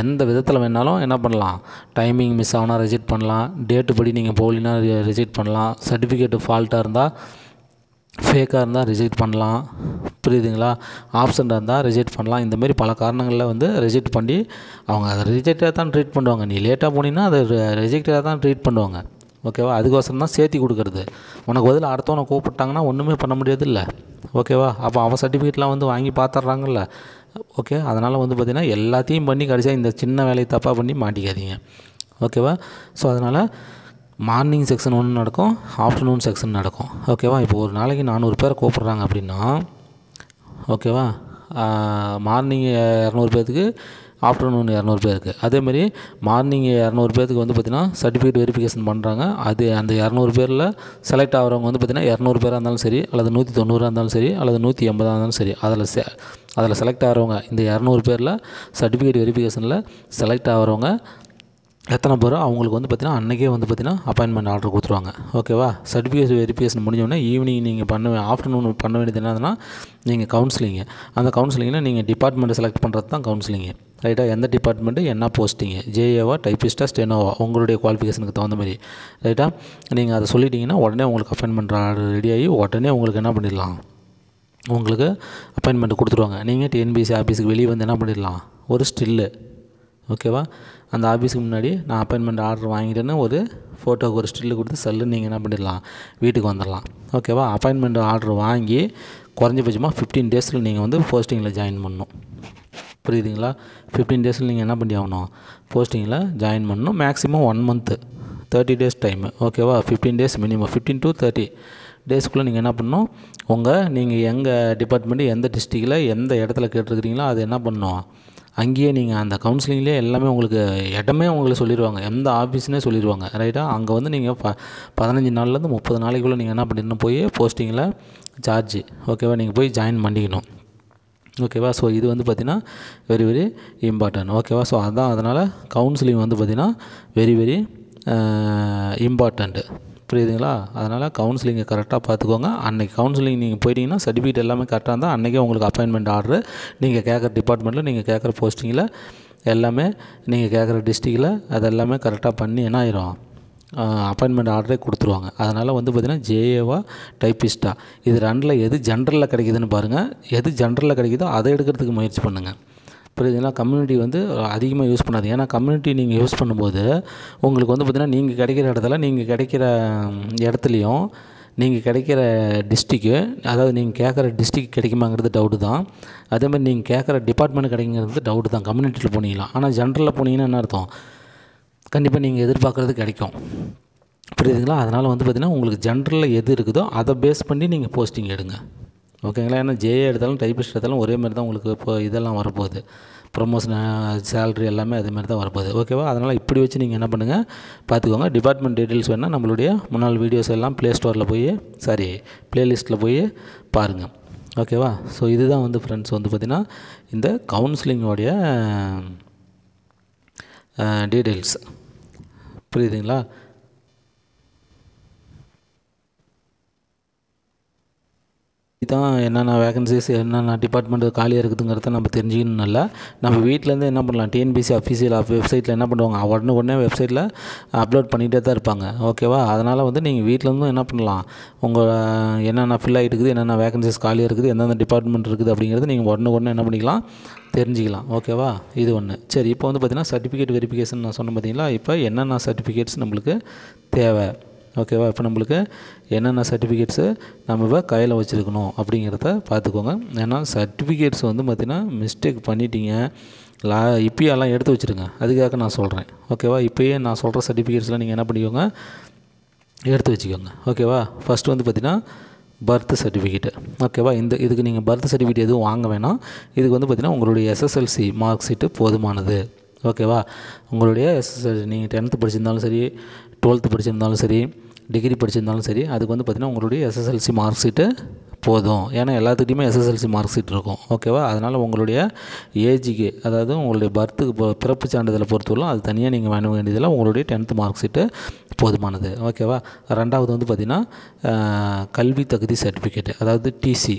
[SPEAKER 1] எந்த விதத்தில் வேணாலும் என்ன பண்ணலாம் டைமிங் மிஸ் ஆனால் ரிஜெக்ட் பண்ணலாம் டேட்டு படி நீங்கள் போகலினா ரிஜெக்ட் பண்ணலாம் சர்டிஃபிகேட்டு ஃபால்ட்டாக இருந்தால் ஃபேக்காக இருந்தால் ரிஜெக்ட் பண்ணலாம் புரியுதுங்களா ஆப்ஷன் இருந்தால் ரிஜெக்ட் பண்ணலாம் இந்தமாரி பல காரணங்களில் வந்து ரிஜெக்ட் பண்ணி அவங்க அதை ரிஜெக்டாக தான் ட்ரீட் பண்ணுவாங்க நீ லேட்டாக போனீங்கன்னா அதை ரிஜெக்டாக தான் ட்ரீட் பண்ணுவாங்க ஓகேவா அதுக்கோசரம் தான் சேர்த்தி கொடுக்குறது உனக்கு பதில் அடுத்தவனை கூப்பிட்டாங்கன்னா ஒன்றுமே பண்ண முடியாது இல்லை ஓகேவா அப்போ அவன் சர்டிஃபிகேட்லாம் வந்து வாங்கி பார்த்துட்றாங்கல்ல ஓகே அதனால் வந்து பார்த்திங்கன்னா எல்லாத்தையும் பண்ணி கடைசியாக இந்த சின்ன வேலையை தப்பாக பண்ணி மாட்டிக்காதீங்க ஓகேவா ஸோ அதனால் மார்னிங் செக்ஷன் ஒன்று நடக்கும் ஆஃப்டர்நூன் செக்ஷன் நடக்கும் ஓகேவா இப்போ ஒரு நாளைக்கு நானூறு பேர் கூப்பிட்றாங்க அப்படின்னா ஓகேவா மார்னிங் இரநூறு பேர்த்துக்கு ஆஃப்டர்நூன் இரநூறு பேருக்கு அதேமாரி மார்னிங் இரநூறு பேருக்கு வந்து பார்த்திங்கன்னா சர்டிஃபிகேட் வெரிஃபிகேஷன் பண்ணுறாங்க அது அந்த இரநூறு பேரில் செலக்ட் ஆகிறவங்க வந்து பார்த்திங்கன்னா இரநூறு பேராக இருந்தாலும் சரி அல்லது நூற்றி தொண்ணூறாக இருந்தாலும் சரி அல்லது நூற்றி எண்பதாக இருந்தாலும் சரி அதில் செ அதில் செலக்ட் ஆகிறவங்க இந்த இரநூறு பேரில் சர்டிஃபிகேட் வெரிஃபிகேஷனில் செலக்ட் ஆகிறவங்க எத்தனை பேரோ அவங்களுக்கு வந்து பார்த்திங்கன்னா அன்றைக்கே வந்து பார்த்திங்கன்னா அப்பாயின்மெண்ட் ஆர்டர் கொடுத்துருவாங்க ஓகேவா சர்டிஃபிகேட் வெரிஃபிகேஷன் முடிஞ்சோடனே ஈவினிங் நீங்கள் பண்ண ஆஃப்டர்நூன் பண்ண வேண்டியது என்னதுன்னா நீங்கள் கவுன்சிலிங்கு அந்த கவுன்சிலிங்கில் நீங்கள் டிபார்ட்மெண்ட்டை செலக்ட் பண்ணுறது தான் கவுன்சிலிங்கு ரைட்டாக எந்த டிபார்ட்மெண்ட்டு என்ன போஸ்டிங்கு ஜேஏவா டைப்பிஸ்ட்டா ஸ்டெனோவா உங்களுடைய குவாலிஃபிகேஷனுக்கு தகுந்த மாதிரி ரைட்டாக நீங்கள் அதை சொல்லிட்டீங்கன்னா உடனே உங்களுக்கு அப்பாயின்மெண்ட் ஆர்டர் ரெடியாகி உடனே உங்களுக்கு என்ன பண்ணிடலாம் உங்களுக்கு அப்பாயின்மெண்ட் கொடுத்துருவாங்க நீங்கள் டிஎன்பிசி ஆஃபீஸுக்கு வெளியே வந்து என்ன பண்ணிடலாம் ஒரு ஸ்டில்லு ஓகேவா அந்த ஆஃபீஸுக்கு முன்னாடி நான் அப்பாயின்மெண்ட் ஆர்டர் வாங்கிட்டேன்னு ஒரு ஃபோட்டோக்கு ஒரு ஸ்டில்லு கொடுத்து செல்லு நீங்கள் என்ன பண்ணிடலாம் வீட்டுக்கு வந்துடலாம் ஓகேவா அப்பாயின்மெண்ட் ஆர்டர் வாங்கி குறைஞ்சபட்சமாக ஃபிஃப்டீன் டேஸில் நீங்கள் வந்து போஸ்டிங்கில் ஜாயின் பண்ணணும் புரியுதுங்களா ஃபிஃப்டீன் டேஸில் நீங்கள் என்ன பண்ணி ஆகணும் போஸ்டிங்கில் ஜாயின் பண்ணணும் maximum one month thirty days time ஓகேவா fifteen days minimum fifteen to thirty டேஸ்க்குள்ளே நீங்கள் என்ன பண்ணணும் உங்கள் நீங்கள் எங்கள் டிபார்ட்மெண்ட்டு எந்த டிஸ்ட்ரிக்டில் எந்த இடத்துல கேட்டிருக்கிறீங்களோ அது என்ன பண்ணணும் அங்கேயே நீங்கள் அந்த கவுன்சிலிங்லேயே எல்லாமே உங்களுக்கு இடமே உங்களை சொல்லிடுவாங்க எந்த ஆஃபீஸ்னே சொல்லிடுவாங்க ரைட்டாக அங்கே வந்து நீங்கள் ப பதினஞ்சு நாள்லேருந்து முப்பது நாளைக்குள்ளே நீங்கள் என்ன பண்ணிடணும் போய் போஸ்டிங்கில் சார்ஜ் ஓகேவா நீங்கள் போய் ஜாயின் பண்ணிக்கணும் ஓகேவா ஸோ இது வந்து பார்த்திங்கன்னா வெரி வெரி இம்பார்ட்டன்ட் ஓகேவா ஸோ அதான் அதனால் கவுன்சிலிங் வந்து பார்த்திங்கன்னா வெரி வெரி இம்பார்ட்டண்ட்டு புரியுதுங்களா அதனால் கவுன்சிலிங்கை கரெக்டாக பார்த்துக்கோங்க அன்றைக்கி கவுன்சிலிங் நீங்கள் போயிட்டீங்கன்னா சர்டிஃபிகேட் எல்லாமே கரெக்டாக இருந்தால் அன்றைக்கே உங்களுக்கு அப்பாயின்மெண்ட் ஆர்டர் நீங்கள் கேட்குற டிபார்ட்மெண்ட்டில் நீங்கள் கேட்குற போஸ்டிங்கில் எல்லாமே நீங்கள் கேட்குற டிஸ்ட்ரிக்டில் அது எல்லாமே கரெக்டாக பண்ணி என்ன ஆயிரும் அப்பாயின்மெண்ட் ஆர்டரே கொடுத்துருவாங்க அதனால் வந்து பார்த்திங்கன்னா ஜேஏவா டைப்பிஸ்டா இது ரெண்டில் எது ஜென்ரலில் கிடைக்குதுன்னு பாருங்கள் எது ஜென்ரலில் கிடைக்குதோ அதை எடுக்கிறதுக்கு முயற்சி பண்ணுங்கள் புரியுதுங்களா கம்யூனிட்டி வந்து அதிகமாக யூஸ் பண்ணாது ஏன்னா கம்யூனிட்டி நீங்கள் யூஸ் பண்ணும்போது உங்களுக்கு வந்து பார்த்திங்கன்னா நீங்கள் கிடைக்கிற இடத்துல நீங்கள் கிடைக்கிற இடத்துலையும் நீங்கள் கிடைக்கிற டிஸ்ட்ரிக்கு அதாவது நீங்கள் கேட்குற டிஸ்ட்ரிக் கிடைக்குமாங்கிறது டவுட்டு தான் அதேமாதிரி நீங்கள் கேட்குற டிபார்ட்மெண்ட் கிடைக்குங்கிறது டவுட்டு தான் கம்யூனிட்டியில் போனீங்களா ஆனால் ஜென்ரலில் போனீங்கன்னா என்ன அர்த்தம் கண்டிப்பாக நீங்கள் எதிர்பார்க்குறது கிடைக்கும் புரியுதுங்களா அதனால் வந்து பார்த்திங்கன்னா உங்களுக்கு ஜென்ரலில் எது இருக்குதோ அதை பேஸ் பண்ணி நீங்கள் போஸ்டிங் எடுங்க ஓகேங்களா ஏன்னா ஜேஏ எடுத்தாலும் டைப்பிஸ்ட் எடுத்தாலும் ஒரே மாதிரி தான் உங்களுக்கு இப்போ இதெல்லாம் வரப்போகுது ப்ரொமோஷன் சேலரி எல்லாமே அதே மாதிரி தான் வரப்போகுது ஓகேவா அதனால் இப்படி வச்சு நீங்கள் என்ன பண்ணுங்கள் பார்த்துக்கோங்க டிபார்ட்மெண்ட் டீட்டெயில்ஸ் வேணால் நம்மளுடைய முன்னாள் வீடியோஸ் எல்லாம் ப்ளே ஸ்டோரில் போய் சாரி ப்ளேலிஸ்ட்டில் போய் பாருங்கள் ஓகேவா ஸோ இதுதான் வந்து ஃப்ரெண்ட்ஸ் வந்து பார்த்திங்கன்னா இந்த கவுன்சிலிங்கோடைய டீட்டெயில்ஸ் புரியுதுங்களா இதுதான் என்னென்ன வேகன்சிஸ் என்னென்ன டிபார்ட்மெண்ட் காலியாக இருக்குதுங்கிறத நம்ம தெரிஞ்சுக்கணும் நல்லா நம்ம வீட்டிலேருந்து என்ன பண்ணலாம் டிஎன்பிசி அஃபீஷியல் வெப்சைட்டில் என்ன பண்ணுவாங்க உடனே உடனே வெப்சைட்டில் அப்லோட் பண்ணிகிட்டே தான் இருப்பாங்க ஓகேவா அதனால் வந்து நீங்கள் வீட்டிலேருந்தும் என்ன பண்ணலாம் உங்கள் என்னென்ன ஃபில் ஆகிட்டு இருக்குது என்னென்ன வேகன்சிஸ் காலியாக இருக்குது எந்தெந்த டிபார்ட்மெண்ட் இருக்குது அப்படிங்கிறது நீங்கள் உடனே உடனே என்ன பண்ணிக்கலாம் தெரிஞ்சிக்கலாம் ஓகேவா இது ஒன்று சரி இப்போ வந்து பார்த்திங்கன்னா சர்டிஃபிகேட் வெரிஃபிகேஷன் நான் சொன்னேன் பார்த்தீங்களா இப்போ என்னென்ன சர்டிஃபிகேட்ஸ் நம்மளுக்கு தேவை ஓகேவா இப்போ நம்மளுக்கு என்னென்ன சர்டிஃபிகேட்ஸு நம்ம இப்போ கையில் வச்சுருக்கணும் அப்படிங்கிறத பார்த்துக்கோங்க ஏன்னா சர்டிஃபிகேட்ஸ் வந்து பார்த்திங்கன்னா மிஸ்டேக் பண்ணிட்டீங்க லா இப்போயே எல்லாம் எடுத்து வச்சுருங்க அதுக்காக நான் சொல்கிறேன் ஓகேவா இப்போயே நான் சொல்கிற சர்டிஃபிகேட்ஸ்லாம் நீங்கள் என்ன பண்ணிக்கோங்க எடுத்து வச்சுக்கோங்க ஓகேவா ஃபஸ்ட்டு வந்து பார்த்திங்கன்னா பர்த் சர்டிஃபிகேட்டு ஓகேவா இந்த இதுக்கு நீங்கள் பர்த் சர்டிஃபிகேட் எதுவும் வாங்க வேணாம் இதுக்கு வந்து பார்த்திங்கன்னா உங்களுடைய எஸ்எஸ்எல்சி மார்க் ஷீட்டு போதுமானது ஓகேவா உங்களுடைய எஸ்எஸ்எல்சி நீங்கள் டென்த்து படிச்சிருந்தாலும் சரி டுவெல்த்து படிச்சிருந்தாலும் சரி டிகிரி படிச்சிருந்தாலும் சரி அதுக்கு வந்து பார்த்திங்கன்னா உங்களுடைய எஸ்எஸ்எல்சி மார்க் ஷீட்டு போதும் ஏன்னா எல்லாத்துக்கிட்டையுமே எஸ்எஸ்எல்சி மார்க் ஷீட் இருக்கும் ஓகேவா அதனால் உங்களுடைய ஏஜுக்கு அதாவது உங்களுடைய பர்த்துக்கு பிறப்பு சான்றிதழை பொறுத்தவரைக்கும் அது தனியாக நீங்கள் வாங்க வேண்டியதெல்லாம் உங்களுடைய டென்த்து மார்க் ஷீட்டு போதுமானது ஓகேவா ரெண்டாவது வந்து பார்த்திங்கன்னா கல்வி தகுதி சர்டிஃபிகேட் அதாவது டிசி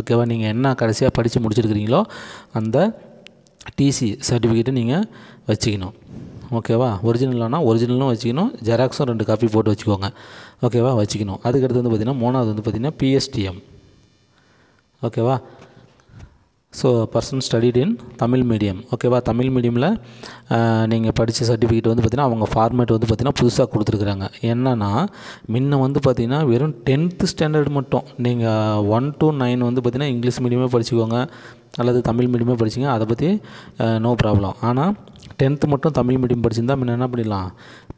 [SPEAKER 1] ஓகேவா நீங்கள் என்ன கடைசியாக படித்து முடிச்சிருக்கிறீங்களோ அந்த டிசி சர்டிஃபிகேட்டை நீங்கள் வச்சுக்கணும் ஓகேவா ஒரிஜினல்னா ஒரிஜினலும் வச்சுக்கணும் ஜெராக்ஸும் ரெண்டு காப்பி போட்டு வச்சுக்கோங்க ஓகேவா வச்சுக்கணும் அதுக்கடுத்து வந்து பார்த்திங்கன்னா மூணாவது வந்து பார்த்திங்கன்னா பிஎஸ்டிஎம் ஓகேவா so person studied in Tamil medium ஓகேவா தமிழ் மீடியமில் நீங்கள் படித்த சர்டிஃபிகேட் வந்து பார்த்திங்கன்னா அவங்க ஃபார்மேட் வந்து பார்த்திங்கன்னா புதுசாக கொடுத்துருக்குறாங்க என்னென்னா முன்ன வந்து பார்த்திங்கன்னா வெறும் டென்த்து ஸ்டாண்டர்ட் மட்டும் நீங்கள் ஒன் டு நைன் வந்து பார்த்திங்கன்னா இங்கிலீஷ் மீடியமே படிச்சுக்கோங்க அல்லது தமிழ் மீடியமே படிச்சிங்க அதை பற்றி நோ ப்ராப்ளம் ஆனால் டென்த்து மட்டும் தமிழ் மீடியம் படிச்சிருந்தால் முன்ன என்ன பண்ணிடலாம்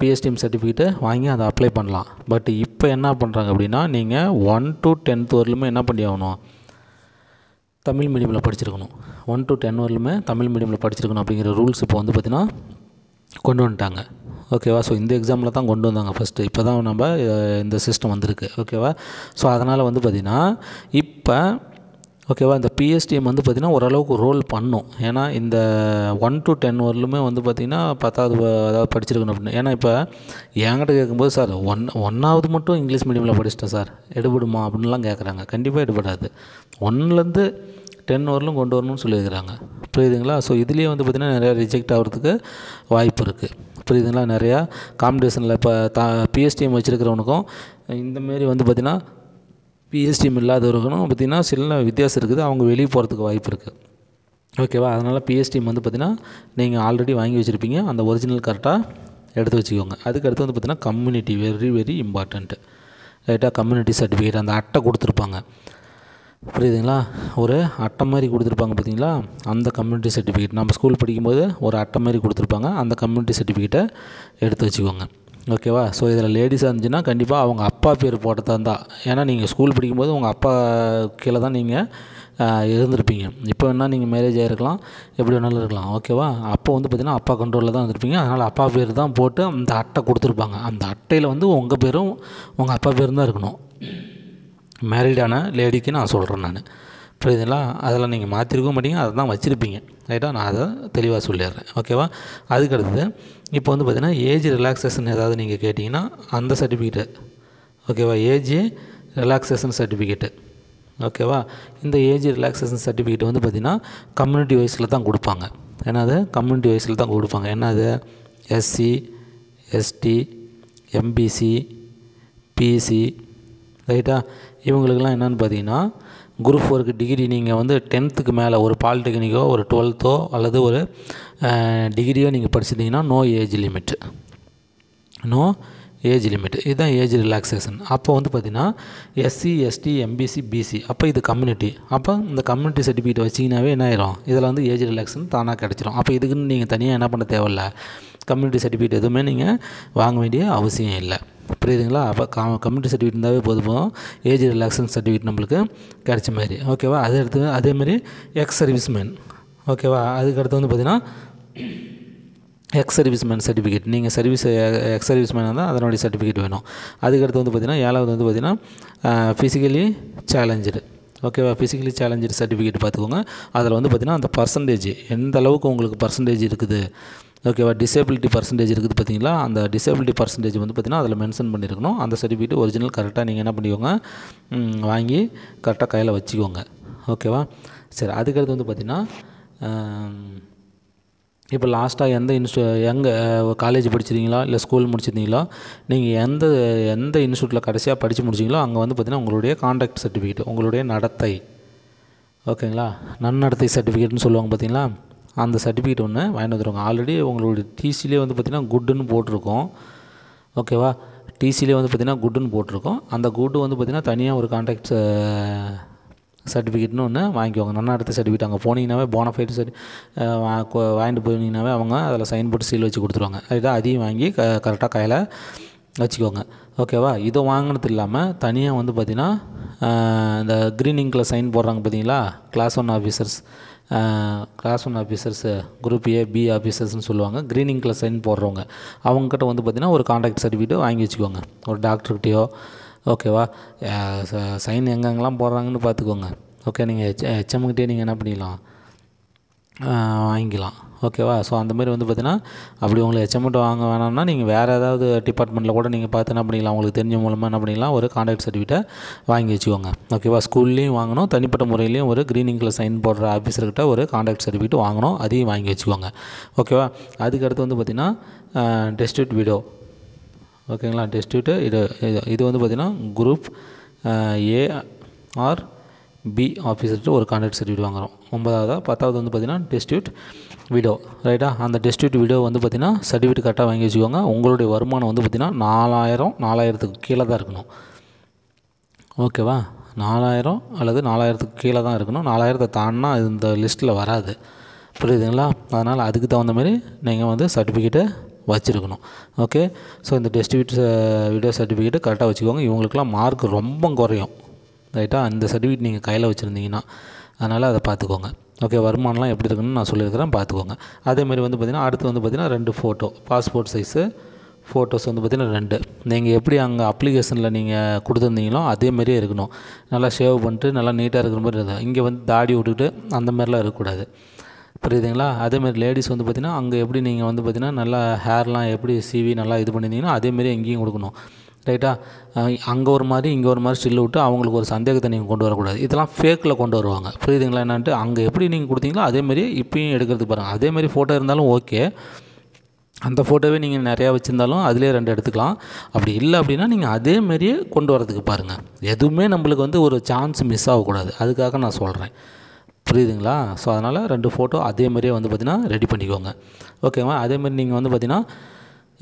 [SPEAKER 1] பிஎஸ்டிஎம் சர்டிஃபிகேட்டு வாங்கி அதை அப்ளை பண்ணலாம் பட் இப்போ என்ன பண்ணுறாங்க அப்படின்னா நீங்கள் ஒன் டு டென்த் வரலுமே என்ன பண்ணி ஆகணும் தமிழ் மீடியமில் படிச்சிருக்கணும் ஒன் டு டென் வரலுமே தமிழ் மீடியமில் படிச்சிருக்கணும் அப்படிங்கிற ரூல்ஸ் இப்போ வந்து பார்த்திங்கன்னா கொண்டு வந்துட்டாங்க ஓகேவா ஸோ இந்த எக்ஸாமில் தான் கொண்டு வந்தாங்க ஃபஸ்ட்டு இப்போ தான் நம்ம இந்த சிஸ்டம் வந்திருக்கு ஓகேவா ஸோ அதனால் வந்து பார்த்திங்கன்னா இப்போ ஓகேவா இந்த பிஎஸ்டிஎம் வந்து பார்த்திங்கன்னா ஓரளவுக்கு ரோல் பண்ணும் ஏன்னா இந்த ஒன் டு டென் வரலுமே வந்து பார்த்திங்கன்னா பத்தாவது அதாவது படிச்சிருக்கணும் அப்படின்னு ஏன்னா இப்போ என்கிட்ட கேட்கும்போது சார் ஒன் ஒன்றாவது மட்டும் இங்கிலீஷ் மீடியமில் படிச்சிட்டேன் சார் எடுபடுமா அப்படின்லாம் கேட்குறாங்க கண்டிப்பாக எடுபடாது ஒன்லேருந்து டென் வரலும் கொண்டு வரணும்னு சொல்லியிருக்கிறாங்க புரியுதுங்களா ஸோ இதுலேயே வந்து பார்த்திங்கன்னா நிறையா ரிஜெக்ட் ஆகிறதுக்கு வாய்ப்பு இருக்குது புரியுதுங்களா நிறையா காம்படிஷனில் இப்போ தா பிஎஸ்டிஎம் வச்சுருக்கிறவனுக்கும் இந்தமாரி வந்து பார்த்திங்கன்னா பிஎஸ்டிஎம் இல்லாதவர்களும் பார்த்திங்கன்னா சில வித்தியாசம் இருக்குது அவங்க வெளியே போகிறதுக்கு வாய்ப்பு இருக்குது ஓகேவா அதனால் பிஎஸ்டிஎம் வந்து பார்த்திங்கன்னா நீங்கள் ஆல்ரெடி வாங்கி வச்சுருப்பீங்க அந்த ஒரிஜினல் கரெக்டாக எடுத்து வச்சுக்கோங்க அதுக்கடுத்து வந்து பார்த்திங்கன்னா கம்யூனிட்டி வெரி வெரி இம்பார்ட்டண்ட்டு ரைட்டாக கம்யூனிட்டி சர்டிஃபிகேட் அந்த அட்டை கொடுத்துருப்பாங்க புரியுதுங்களா ஒரு அட்டை மாதிரி கொடுத்துருப்பாங்க பார்த்தீங்களா அந்த கம்யூனிட்டி சர்டிஃபிகேட் நம்ம ஸ்கூல் படிக்கும்போது ஒரு அட்டை மாதிரி கொடுத்துருப்பாங்க அந்த கம்யூனிட்டி சர்டிஃபிகேட்டை எடுத்து வச்சுக்கோங்க ஓகேவா ஸோ இதில் லேடிஸாக இருந்துச்சுன்னா கண்டிப்பாக அவங்க அப்பா பேர் போட்டதான் தான் ஏன்னா நீங்கள் ஸ்கூல் படிக்கும்போது உங்கள் அப்பா கீழே தான் நீங்கள் இருந்திருப்பீங்க இப்போ வேணால் நீங்கள் மேரேஜ் ஆகிருக்கலாம் எப்படி வேணாலும் இருக்கலாம் ஓகேவா அப்போ வந்து பார்த்திங்கன்னா அப்பா கண்ட்ரோலில் தான் இருந்திருப்பீங்க அதனால் அப்பா பேர் தான் போட்டு அந்த அட்டை கொடுத்துருப்பாங்க அந்த அட்டையில் வந்து உங்கள் பேரும் உங்கள் அப்பா பேரும் தான் இருக்கணும் மேரிடான லேடிக்கு நான் சொல்கிறேன் நான் புரியுதுங்களா அதெல்லாம் நீங்கள் மாற்றிருக்க மாட்டீங்க அதை தான் வச்சுருப்பீங்க ரைட்டாக நான் அதை தெளிவாக சொல்லிடுறேன் ஓகேவா அதுக்கு அடுத்தது இப்போ வந்து பார்த்திங்கன்னா ஏஜ் ரிலாக்ஸேஷன் ஏதாவது நீங்கள் கேட்டிங்கன்னா அந்த சர்டிஃபிகேட்டு ஓகேவா ஏஜ் ரிலாக்ஸேஷன் சர்டிஃபிகேட்டு ஓகேவா இந்த ஏஜ் ரிலாக்ஸேஷன் சர்டிஃபிகேட் வந்து பார்த்திங்கன்னா கம்யூனிட்டி வைஸில் தான் கொடுப்பாங்க என்னது கம்யூனிட்டி வைஸில் தான் கொடுப்பாங்க என்னது எஸ்சி எஸ்டி எம்பிசி பிசி ரைட்டா இவங்களுக்கெல்லாம் என்னென்னு பார்த்தீங்கன்னா குரூப் ஃபோருக்கு டிகிரி நீங்கள் வந்து டென்த்துக்கு மேலே ஒரு பாலிடெக்னிக்கோ ஒரு டுவெல்த்தோ அல்லது ஒரு டிகிரியோ நீங்கள் படிச்சிட்டிங்கன்னா no age limit no age limit இதுதான் ஏஜ் ரிலாக்ஸேஷன் அப்போ வந்து பார்த்திங்கன்னா எஸ்சி எஸ்டி எம்பிசி பிசி அப்போ இது கம்யூனிட்டி அப்போ இந்த கம்யூனிட்டி சர்டிஃபிகேட் வச்சிங்கனாவே என்ன ஆயிரும் இதில் வந்து ஏஜ் ரிலாக்ஸேஷன் தானாக கிடச்சிரும் அப்போ இதுக்குன்னு நீங்கள் தனியாக என்ன பண்ண தேவையில்ல கம்யூனிட்டி சர்டிஃபிகேட் எதுவுமே நீங்கள் வாங்க வேண்டிய அவசியம் இல்லை புரியுதுங்களா அப்போ காம கம்யூனிட்டி சர்டிஃபிகேட் இருந்தாவே போதும் ஏஜ் ரிலாக்ஸன் சர்டிஃபிகேட் நம்மளுக்கு கிடைச்ச மாதிரி ஓகேவா அதை எடுத்து அதேமாதிரி எக்ஸ் சர்வீஸ் மேன் ஓகேவா அதுக்கடுத்து வந்து பார்த்திங்கன்னா எக்ஸ் சர்வீஸ் மேன் சர்டிஃபிகேட் நீங்கள் சர்வீஸ் எக்ஸ் சர்வீஸ் மேன் இருந்தால் அதனுடைய சர்டிஃபிகேட் வேணும் அதுக்கடுத்து வந்து பார்த்திங்கன்னா ஏழாவது வந்து பார்த்திங்கன்னா ஃபிசிக்கலி சேலஞ்சு ஓகேவா ஃபிசிக்கலி சேலஞ்சர் சர்டிஃபிகேட் பார்த்துக்கோங்க அதில் வந்து பார்த்திங்கன்னா அந்த பர்சன்டேஜ் எந்த அளவுக்கு உங்களுக்கு பர்சன்டேஜ் இருக்குது ஓகேவா டிசேபிலிட்டி பர்சன்டேஜ் இருக்குது பார்த்தீங்களா அந்த டிசேபிலிட்டி பர்சன்டேஜ் வந்து பார்த்திங்கன்னா அதில் மென்ஷன் பண்ணியிருக்கணும் அந்த சர்டிஃபிகேட் ஒரிஜினல் கரெக்டாக நீங்கள் என்ன பண்ணிக்கோங்க வாங்கி கரெக்டாக கையில் வச்சுக்கோங்க ஓகேவா சரி அதுக்கடுத்து வந்து பார்த்திங்கன்னா இப்போ லாஸ்ட்டாக எந்த இன்ஸ்டியூ எங்கே காலேஜ் படிச்சிருந்தீங்களா இல்லை ஸ்கூல் முடிச்சிருந்தீங்களா நீங்கள் எந்த எந்த இன்ஸ்டியூட்டில் கடைசியாக படித்து முடிச்சிங்களோ அங்கே வந்து பார்த்திங்கன்னா உங்களுடைய காண்டாக்ட் சர்டிஃபிகேட் உங்களுடைய நடத்தை ஓகேங்களா நன்னடத்தை சர்டிஃபிகேட்னு சொல்லுவாங்க பார்த்தீங்களா அந்த சர்டிஃபிகேட் ஒன்று வாங்கிட்டு வந்துருவாங்க ஆல்ரெடி உங்களுடைய டிசிலே வந்து பார்த்திங்கன்னா குட்டுன்னு போட்டிருக்கோம் ஓகேவா டிசிலே வந்து பார்த்திங்கன்னா குட்டுன்னு போட்டிருக்கோம் அந்த குட்டு வந்து பார்த்திங்கன்னா தனியாக ஒரு கான்டாக்ட் சர்டிஃபிகேட்னு ஒன்று வாங்கிக்கோங்க நன்னாடத்தை சர்டிஃபிகேட் அங்கே போனீங்கன்னாவே போனஃபைடு சர்டி வாங்கிட்டு போனீங்கனாவே அவங்க அதில் சைன் போட்டு சீல் வச்சு கொடுத்துருவாங்க அதுதான் அதையும் வாங்கி க கரெக்டாக கையில் வச்சுக்கோங்க ஓகேவா இதை வாங்கினது இல்லாமல் தனியாக வந்து பார்த்திங்கன்னா இந்த க்ரீன் இங்கில் சைன் போடுறாங்க பார்த்தீங்களா class one officers class one officers group A B ஆஃபீஸர்ஸ்னு சொல்லுவாங்க க்ரீன் இங்கில் சைன் போடுறவங்க அவங்கக்கிட்ட வந்து பார்த்திங்கன்னா ஒரு கான்டாக்ட் சர்டிஃபிகேட் வாங்கி வச்சுக்கோங்க ஒரு டாக்டர்கிட்டையோ ஓகேவா ச சைன் எங்கெங்கெல்லாம் போடுறாங்கன்னு பார்த்துக்கோங்க ஓகே நீங்கள் ஹெச் ஹெச்எம்கிட்டே நீங்கள் என்ன பண்ணிக்கலாம் வாங்கிக்கலாம் ஓகேவா ஸோ அந்த மாதிரி வந்து பார்த்தீங்கன்னா அப்படி உங்களுக்கு ஹெச்எம்எட் வாங்க வேணாம்னா நீங்கள் வேறு ஏதாவது டிபார்ட்மெண்ட்டில் கூட நீங்கள் பார்த்து என்ன பண்ணிக்கலாம் உங்களுக்கு தெரிஞ்ச மூலமாக என்ன பண்ணிக்கலாம் ஒரு கான்டாக்ட் சர்டிஃபிகேட்டை வாங்கி வச்சுக்கோங்க ஓகேவா ஸ்கூல்லேயும் வாங்கணும் தனிப்பட்ட முறையிலையும் ஒரு க்ரீனிங்கில் சைன் போடுற ஆஃபீஸர்கிட்ட ஒரு கான்டாக்ட் சர்டிஃபிகேட் வாங்கணும் அதையும் வாங்கி வச்சுக்கோங்க ஓகேவா அதுக்கடுத்து வந்து பார்த்திங்கன்னா டெஸ்டிட் வீடியோ ஓகேங்களா டெஸ்டியூட்டு இது இது இது வந்து பார்த்திங்கன்னா group A uh, or B ஆஃபீஸர்கிட்ட ஒரு கான்ட்ராக்ட் சர்டிஃபிகேட் வாங்குகிறோம் ஒன்பதாவதாக பத்தாவது வந்து பார்த்திங்கன்னா டெஸ்டியூட் விடோ ரைட்டா அந்த டெஸ்டியூட் விடோ வந்து பார்த்திங்கன்னா சர்டிஃபிகேட் கரெக்டாக வாங்கி வச்சுக்கோங்க உங்களுடைய வருமானம் வந்து பார்த்திங்கன்னா நாலாயிரம் நாலாயிரத்துக்கு கீழே தான் இருக்கணும் ஓகேவா நாலாயிரம் அல்லது நாலாயிரத்துக்கு கீழே தான் இருக்கணும் நாலாயிரத்தை தாண்டினா இந்த லிஸ்ட்டில் வராது புரியுதுங்களா அதனால் அதுக்கு தகுந்த மாதிரி நீங்கள் வந்து சர்டிஃபிகேட்டை வச்சுருக்கணும் ஓகே ஸோ இந்த டெஸ்டிபியூட் வீடியோ சர்டிஃபிகேட்டு கரெக்டாக வச்சுக்கோங்க இவங்களுக்குலாம் மார்க் ரொம்ப குறையும் ரைட்டாக அந்த சர்டிஃபிகேட் நீங்கள் கையில் வச்சுருந்தீங்கன்னா அதனால் அதை பார்த்துக்கோங்க ஓகே வருமானம்லாம் எப்படி இருக்குன்னு நான் சொல்லியிருக்கிறேன் பார்த்துக்கோங்க அதேமாதிரி வந்து பார்த்திங்கன்னா அடுத்து வந்து பார்த்திங்கன்னா ரெண்டு ஃபோட்டோ பாஸ்போர்ட் சைஸு ஃபோட்டோஸ் வந்து பார்த்திங்கன்னா ரெண்டு நீங்கள் எப்படி அங்கே அப்ளிகேஷனில் நீங்கள் கொடுத்துருந்தீங்களோ அதேமாரியே இருக்கணும் நல்லா ஷேவ் பண்ணிட்டு நல்லா நீட்டாக இருக்கிற மாதிரி இருந்தால் இங்கே வந்து தாடி விட்டுட்டு அந்த மாதிரிலாம் இருக்கக்கூடாது புரியுதுங்களா அதேமாதிரி லேடிஸ் வந்து பார்த்திங்கன்னா அங்கே எப்படி நீங்கள் வந்து பார்த்திங்கன்னா நல்லா ஹேர்லாம் எப்படி சீவி நல்லா இது பண்ணியிருந்தீங்கன்னா அதேமாரி எங்கேயும் கொடுக்கணும் ரைட்டா அங்கே ஒரு மாதிரி இங்கே ஒரு மாதிரி ஸ்டில் விட்டு அவங்களுக்கு ஒரு சந்தேகத்தை நீங்கள் கொண்டு வரக்கூடாது இதெல்லாம் ஃபேக்கில் கொண்டு வருவாங்க புரியுதுங்களா என்னான்ட்டு அங்கே எப்படி நீங்கள் கொடுத்தீங்களோ அதேமாரி இப்பயும் எடுக்கிறதுக்கு பாருங்கள் அதேமாரி ஃபோட்டோ இருந்தாலும் ஓகே அந்த ஃபோட்டோவே நீங்கள் நிறையா வச்சுருந்தாலும் அதிலே ரெண்டு எடுத்துக்கலாம் அப்படி இல்லை அப்படின்னா நீங்கள் அதேமாரியே கொண்டு வரதுக்கு பாருங்கள் எதுவுமே நம்மளுக்கு வந்து ஒரு சான்ஸ் மிஸ் ஆகக்கூடாது அதுக்காக நான் சொல்கிறேன் புரியுதுங்களா ஸோ அதனால் ரெண்டு ஃபோட்டோ அதே மாதிரியே வந்து பார்த்திங்கன்னா ரெடி பண்ணிக்கோங்க ஓகேவா அதேமாதிரி நீங்கள் வந்து பார்த்திங்கன்னா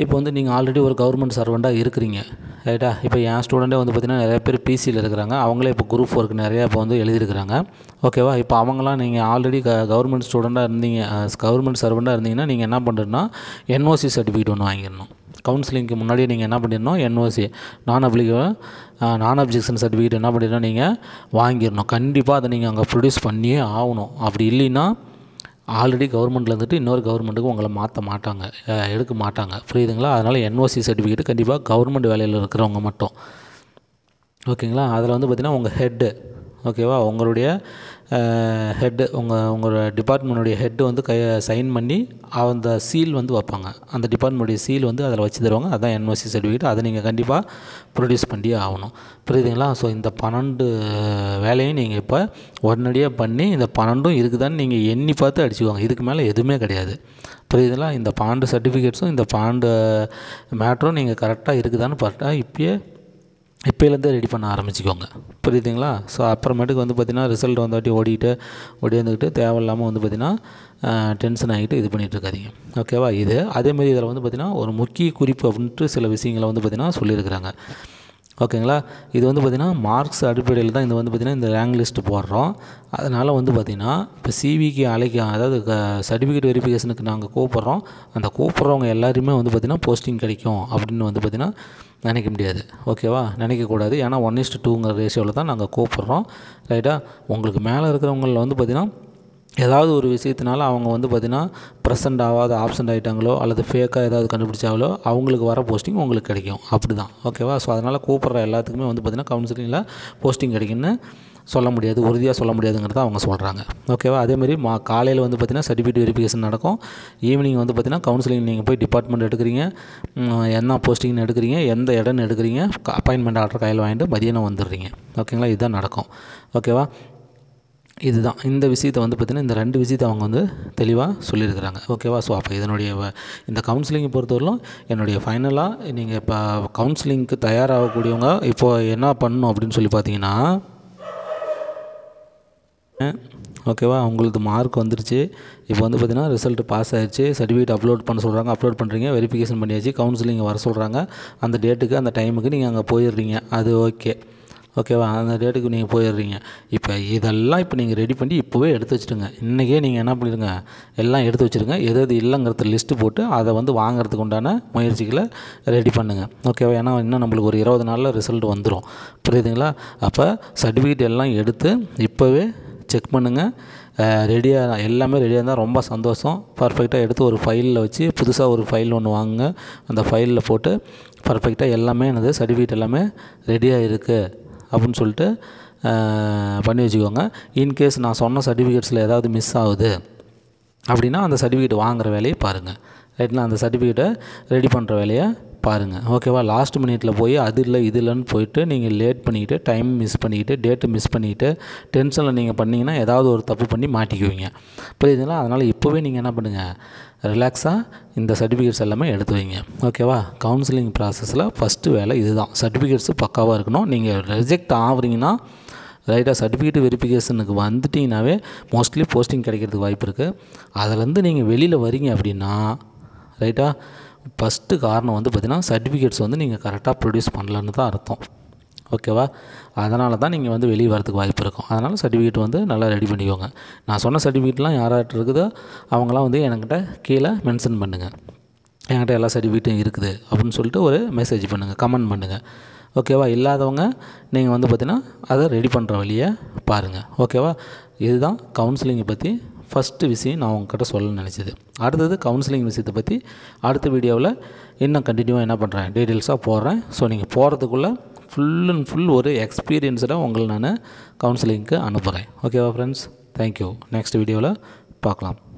[SPEAKER 1] இப்போ வந்து நீங்கள் ஆல்ரெடி ஒரு கவர்மெண்ட் சர்வெண்ட்டாக இருக்கிறீங்க ரைட்டா இப்போ என் ஸ்டூடெண்ட்டே வந்து பார்த்திங்கன்னா நிறைய பேர் பிசியில் இருக்கிறாங்க அவங்களே இப்போ குரூப் ஒர்க் நிறையா இப்போ வந்து எழுதியிருக்கிறாங்க ஓகேவா இப்போ அவங்களாம் நீங்கள் ஆல்ரெடி க கவர்மெண்ட் ஸ்டூடெண்ட்டாக இருந்தீங்க கவர்மெண்ட் சர்வெண்ட்டாக இருந்தீங்கன்னா நீங்கள் என்ன பண்ணுறதுன்னா என்ஓசி சர்டிஃபிகேட் ஒன்று வாங்கிடணும் கவுன்சிலிங்க்கு முன்னாடி நீங்கள் என்ன பண்ணிடணும் என்ஓசி நான் அப்ளிகபிள் நான் அப்ஜெக்ஷன் சர்டிஃபிகேட் என்ன பண்ணிடணும் நீங்கள் வாங்கிடணும் கண்டிப்பாக அதை நீங்கள் அங்கே ப்ரொடியூஸ் பண்ணியே ஆகணும் அப்படி இல்லைன்னா ஆல்ரெடி கவர்மெண்ட்டில் இருந்துட்டு இன்னொரு கவர்மெண்ட்டுக்கு உங்களை மாற்ற மாட்டாங்க எடுக்க மாட்டாங்க புரியுதுங்களா அதனால் என்ஓசி சர்டிஃபிகேட்டு கண்டிப்பாக கவர்மெண்ட் வேலையில் இருக்கிறவங்க மட்டும் ஓகேங்களா அதில் வந்து பார்த்திங்கன்னா உங்கள் ஹெட்டு ஓகேவா உங்களுடைய ஹெட்டு உங்கள் உங்களோட டிபார்ட்மெண்ட்டுடைய ஹெட்டு வந்து கை சைன் பண்ணி அந்த சீல் வந்து வைப்பாங்க அந்த டிபார்ட்மெண்ட்டுடைய சீல் வந்து அதில் வச்சு தருவாங்க அதுதான் என்ஓசி சர்டிஃபிகேட் அதை நீங்கள் கண்டிப்பாக ப்ரொடியூஸ் பண்ணியே ஆகணும் புரியுதுங்களா ஸோ இந்த பன்னெண்டு வேலையும் நீங்கள் இப்போ உடனடியாக பண்ணி இந்த பன்னெண்டும் இருக்குதான்னு நீங்கள் எண்ணி பார்த்து அடிச்சுக்குவாங்க இதுக்கு மேலே எதுவுமே கிடையாது புரியுதுங்களா இந்த பன்னெண்டு சர்டிஃபிகேட்ஸும் இந்த பன்னெண்டு மேட்டரும் நீங்கள் கரெக்டாக இருக்குதான்னு பார்த்தா இப்போயே இப்போலேருந்து ரெடி பண்ண ஆரம்பிச்சிக்கோங்க புரியுதுங்களா ஸோ அப்புறமேட்டுக்கு வந்து பார்த்திங்கன்னா ரிசல்ட் வந்தாட்டி ஓடிக்கிட்டு வந்துக்கிட்டு தேவையில்லாமல் வந்து பார்த்திங்கன்னா டென்ஷன் ஆகிட்டு இது பண்ணிகிட்டு இருக்காதிங்க ஓகேவா இது அதேமாரி இதில் வந்து பார்த்திங்கன்னா ஒரு முக்கிய குறிப்பு அப்படின்ட்டு சில விஷயங்களை வந்து பார்த்திங்கன்னா சொல்லியிருக்கிறாங்க ஓகேங்களா இது வந்து பார்த்திங்கன்னா மார்க்ஸ் அடிப்படையில் தான் இது வந்து பார்த்திங்கன்னா இந்த ரேங்க் லிஸ்ட்டு போடுறோம் அதனால் வந்து பார்த்திங்கன்னா இப்போ சிவிக்கு அழைக்க அதாவது சர்டிஃபிகேட் வெரிஃபிகேஷனுக்கு நாங்கள் கூப்பிட்றோம் அந்த கூப்பிட்றவங்க எல்லாருமே வந்து பார்த்திங்கன்னா போஸ்டிங் கிடைக்கும் அப்படின்னு வந்து பார்த்திங்கன்னா நினைக்க முடியாது ஓகேவா நினைக்கக்கூடாது ஏன்னா ஒன் இஸ்ட் டூங்கிற ரேஷியோவில் தான் நாங்கள் கூப்பிட்றோம் ரைட்டாக உங்களுக்கு மேலே இருக்கிறவங்களில் வந்து பார்த்திங்கன்னா ஏதாவது ஒரு விஷயத்தினால அவங்க வந்து பார்த்திங்கன்னா ப்ரெசண்ட் ஆகாத ஆப்சண்ட் ஆகிட்டாங்களோ அல்லது ஃபேக்காக ஏதாவது கண்டுபிடிச்சாங்களோ அவங்களுக்கு வர போஸ்டிங் உங்களுக்கு கிடைக்கும் அப்படி தான் ஓகேவா ஸோ அதனால் கூப்பிட்ற எல்லாத்துக்குமே வந்து பார்த்திங்கன்னா கவுன்சிலிங்கில் போஸ்டிங் கிடைக்குன்னு சொல்ல முடியாது உறுதியாக சொல்ல முடியாதுங்கிறத அவங்க சொல்கிறாங்க ஓகேவா அதேமாதிரி மா காலையில் வந்து பார்த்திங்கன்னா சர்டிஃபிகேட் வெரிஃபிகேஷன் நடக்கும் ஈவினிங் வந்து பார்த்திங்கன்னா கவுன்சிலிங் நீங்கள் போய் டிபார்ட்மெண்ட் எடுக்கிறீங்க என்ன போஸ்டிங்னு எடுக்கிறீங்க எந்த இடம்னு எடுக்கிறீங்க அப்பாயின்மெண்ட் ஆர்டர் கையில் வாங்கிட்டு மதியானம் வந்துடுறீங்க ஓகேங்களா இதுதான் நடக்கும் ஓகேவா இதுதான் இந்த விஷயத்தை வந்து பார்த்திங்கன்னா இந்த ரெண்டு விஷயத்தை அவங்க வந்து தெளிவாக சொல்லியிருக்கிறாங்க ஓகேவா ஸோ அப்போ இதனுடைய இந்த கவுன்சிலிங்கை பொறுத்தவரைக்கும் என்னுடைய ஃபைனலாக நீங்கள் இப்போ கவுன்சிலிங்க்கு தயாராகக்கூடியவங்க இப்போது என்ன பண்ணணும் அப்படின்னு சொல்லி பார்த்தீங்கன்னா ஓகேவா உங்களுக்கு மார்க் வந்துருச்சு இப்போ வந்து பார்த்திங்கன்னா ரிசல்ட் பாஸ் ஆகிடுச்சு சர்டிஃபிகேட் அப்லோட் பண்ண சொல்கிறாங்க அப்லோட் பண்ணுறீங்க வெரிஃபிகேஷன் பண்ணியாச்சு கவுன்சிலிங் வர சொல்கிறாங்க அந்த டேட்டுக்கு அந்த டைமுக்கு நீங்கள் அங்கே போயிடுறீங்க அது ஓகே ஓகேவா அந்த டேட்டுக்கு நீங்கள் போயிடுறீங்க இப்போ இதெல்லாம் இப்போ நீங்கள் ரெடி பண்ணி இப்போவே எடுத்து வச்சுடுங்க இன்றைக்கே நீங்கள் என்ன பண்ணிடுங்க எல்லாம் எடுத்து வச்சுருங்க எது எது இல்லைங்கிறத லிஸ்ட்டு போட்டு அதை வந்து வாங்குறதுக்கு உண்டான முயற்சிகளை ரெடி பண்ணுங்கள் ஓகேவா ஏன்னா இன்னும் நம்மளுக்கு ஒரு இருபது நாளில் ரிசல்ட் வந்துடும் புரியுதுங்களா அப்போ சர்டிஃபிகேட் எல்லாம் எடுத்து இப்போவே செக் பண்ணுங்கள் ரெடியாக எல்லாமே ரெடியாக இருந்தால் ரொம்ப சந்தோஷம் பர்ஃபெக்டாக எடுத்து ஒரு ஃபைலில் வச்சு புதுசாக ஒரு ஃபைல் ஒன்று வாங்குங்க அந்த ஃபைலில் போட்டு பர்ஃபெக்டாக எல்லாமே எனது சர்டிஃபிகேட் எல்லாமே ரெடியாக இருக்குது அப்படின்னு சொல்லிட்டு பண்ணி வச்சுக்கோங்க இன்கேஸ் நான் சொன்ன சர்டிஃபிகேட்ஸில் ஏதாவது மிஸ் ஆகுது அப்படின்னா அந்த சர்டிஃபிகேட் வாங்குகிற வேலையை பாருங்கள் ரைட்னா அந்த சர்டிஃபிகேட்டை ரெடி பண்ணுற வேலையை பாருங்கள் ஓகேவா லாஸ்ட் மினிட்ல போய் அது இல்லை இது இல்லைன்னு போயிட்டு நீங்கள் லேட் பண்ணிக்கிட்டு டைம் மிஸ் பண்ணிக்கிட்டு டேட்டு மிஸ் பண்ணிக்கிட்டு டென்ஷனில் நீங்கள் பண்ணிங்கன்னா ஏதாவது ஒரு தப்பு பண்ணி மாட்டிக்குவீங்க புரியுதுங்களா அதனால் இப்போவே நீங்கள் என்ன பண்ணுங்கள் ரிலாக்ஸாக இந்த சர்டிஃபிகேட்ஸ் எல்லாமே எடுத்து வைங்க ஓகேவா கவுன்சிலிங் ப்ராசஸில் ஃபஸ்ட்டு வேலை இதுதான் சர்டிஃபிகேட்ஸு பக்காவாக இருக்கணும் நீங்கள் ரிஜெக்ட் ஆகுறீங்கன்னா ரைட்டாக சர்டிஃபிகேட் வெரிஃபிகேஷனுக்கு வந்துட்டிங்கனாவே மோஸ்ட்லி போஸ்டிங் கிடைக்கிறதுக்கு வாய்ப்பு இருக்குது அதிலேருந்து நீங்கள் வெளியில் வரீங்க அப்படின்னா ரைட்டாக ஃபஸ்ட்டு காரணம் வந்து பார்த்திங்கன்னா சர்டிஃபிகேட்ஸ் வந்து நீங்கள் கரெக்டாக ப்ரொடியூஸ் பண்ணலன்னு தான் அர்த்தம் ஓகேவா அதனால தான் நீங்கள் வந்து வெளியே வரதுக்கு வாய்ப்பு இருக்கும் அதனால் சர்டிஃபிகேட் வந்து நல்லா ரெடி பண்ணிக்கோங்க நான் சொன்ன சர்டிஃபிகேட்லாம் யார்கிட்ட இருக்குதோ அவங்களாம் வந்து என்கிட்ட கீழே மென்ஷன் பண்ணுங்கள் என்கிட்ட எல்லா சர்டிஃபிகேட்டும் இருக்குது அப்படின்னு சொல்லிட்டு ஒரு மெசேஜ் பண்ணுங்கள் கமெண்ட் பண்ணுங்கள் ஓகேவா இல்லாதவங்க நீங்கள் வந்து பார்த்திங்கன்னா அதை ரெடி பண்ணுற வழியை பாருங்கள் ஓகேவா இதுதான் கவுன்சிலிங்கை பற்றி ஃபஸ்ட்டு விஷயம் நான் உங்ககிட்ட சொல்ல நினச்சது அடுத்தது கவுன்சிலிங் விஷயத்தை பற்றி அடுத்த வீடியோவில் இன்னும் கண்டினியூவாக என்ன பண்ணுறேன் டீட்டெயில்ஸாக போடுறேன் ஸோ நீங்கள் போகிறதுக்குள்ளே ஃபுல் அண்ட் ஃபுல் ஒரு எக்ஸ்பீரியன்ஸ்டாக உங்களை நான் கவுன்சிலிங்க்கு அனுப்புகிறேன் ஓகேவா ஃப்ரெண்ட்ஸ் தேங்க்யூ நெக்ஸ்ட் வீடியோவில் பார்க்கலாம்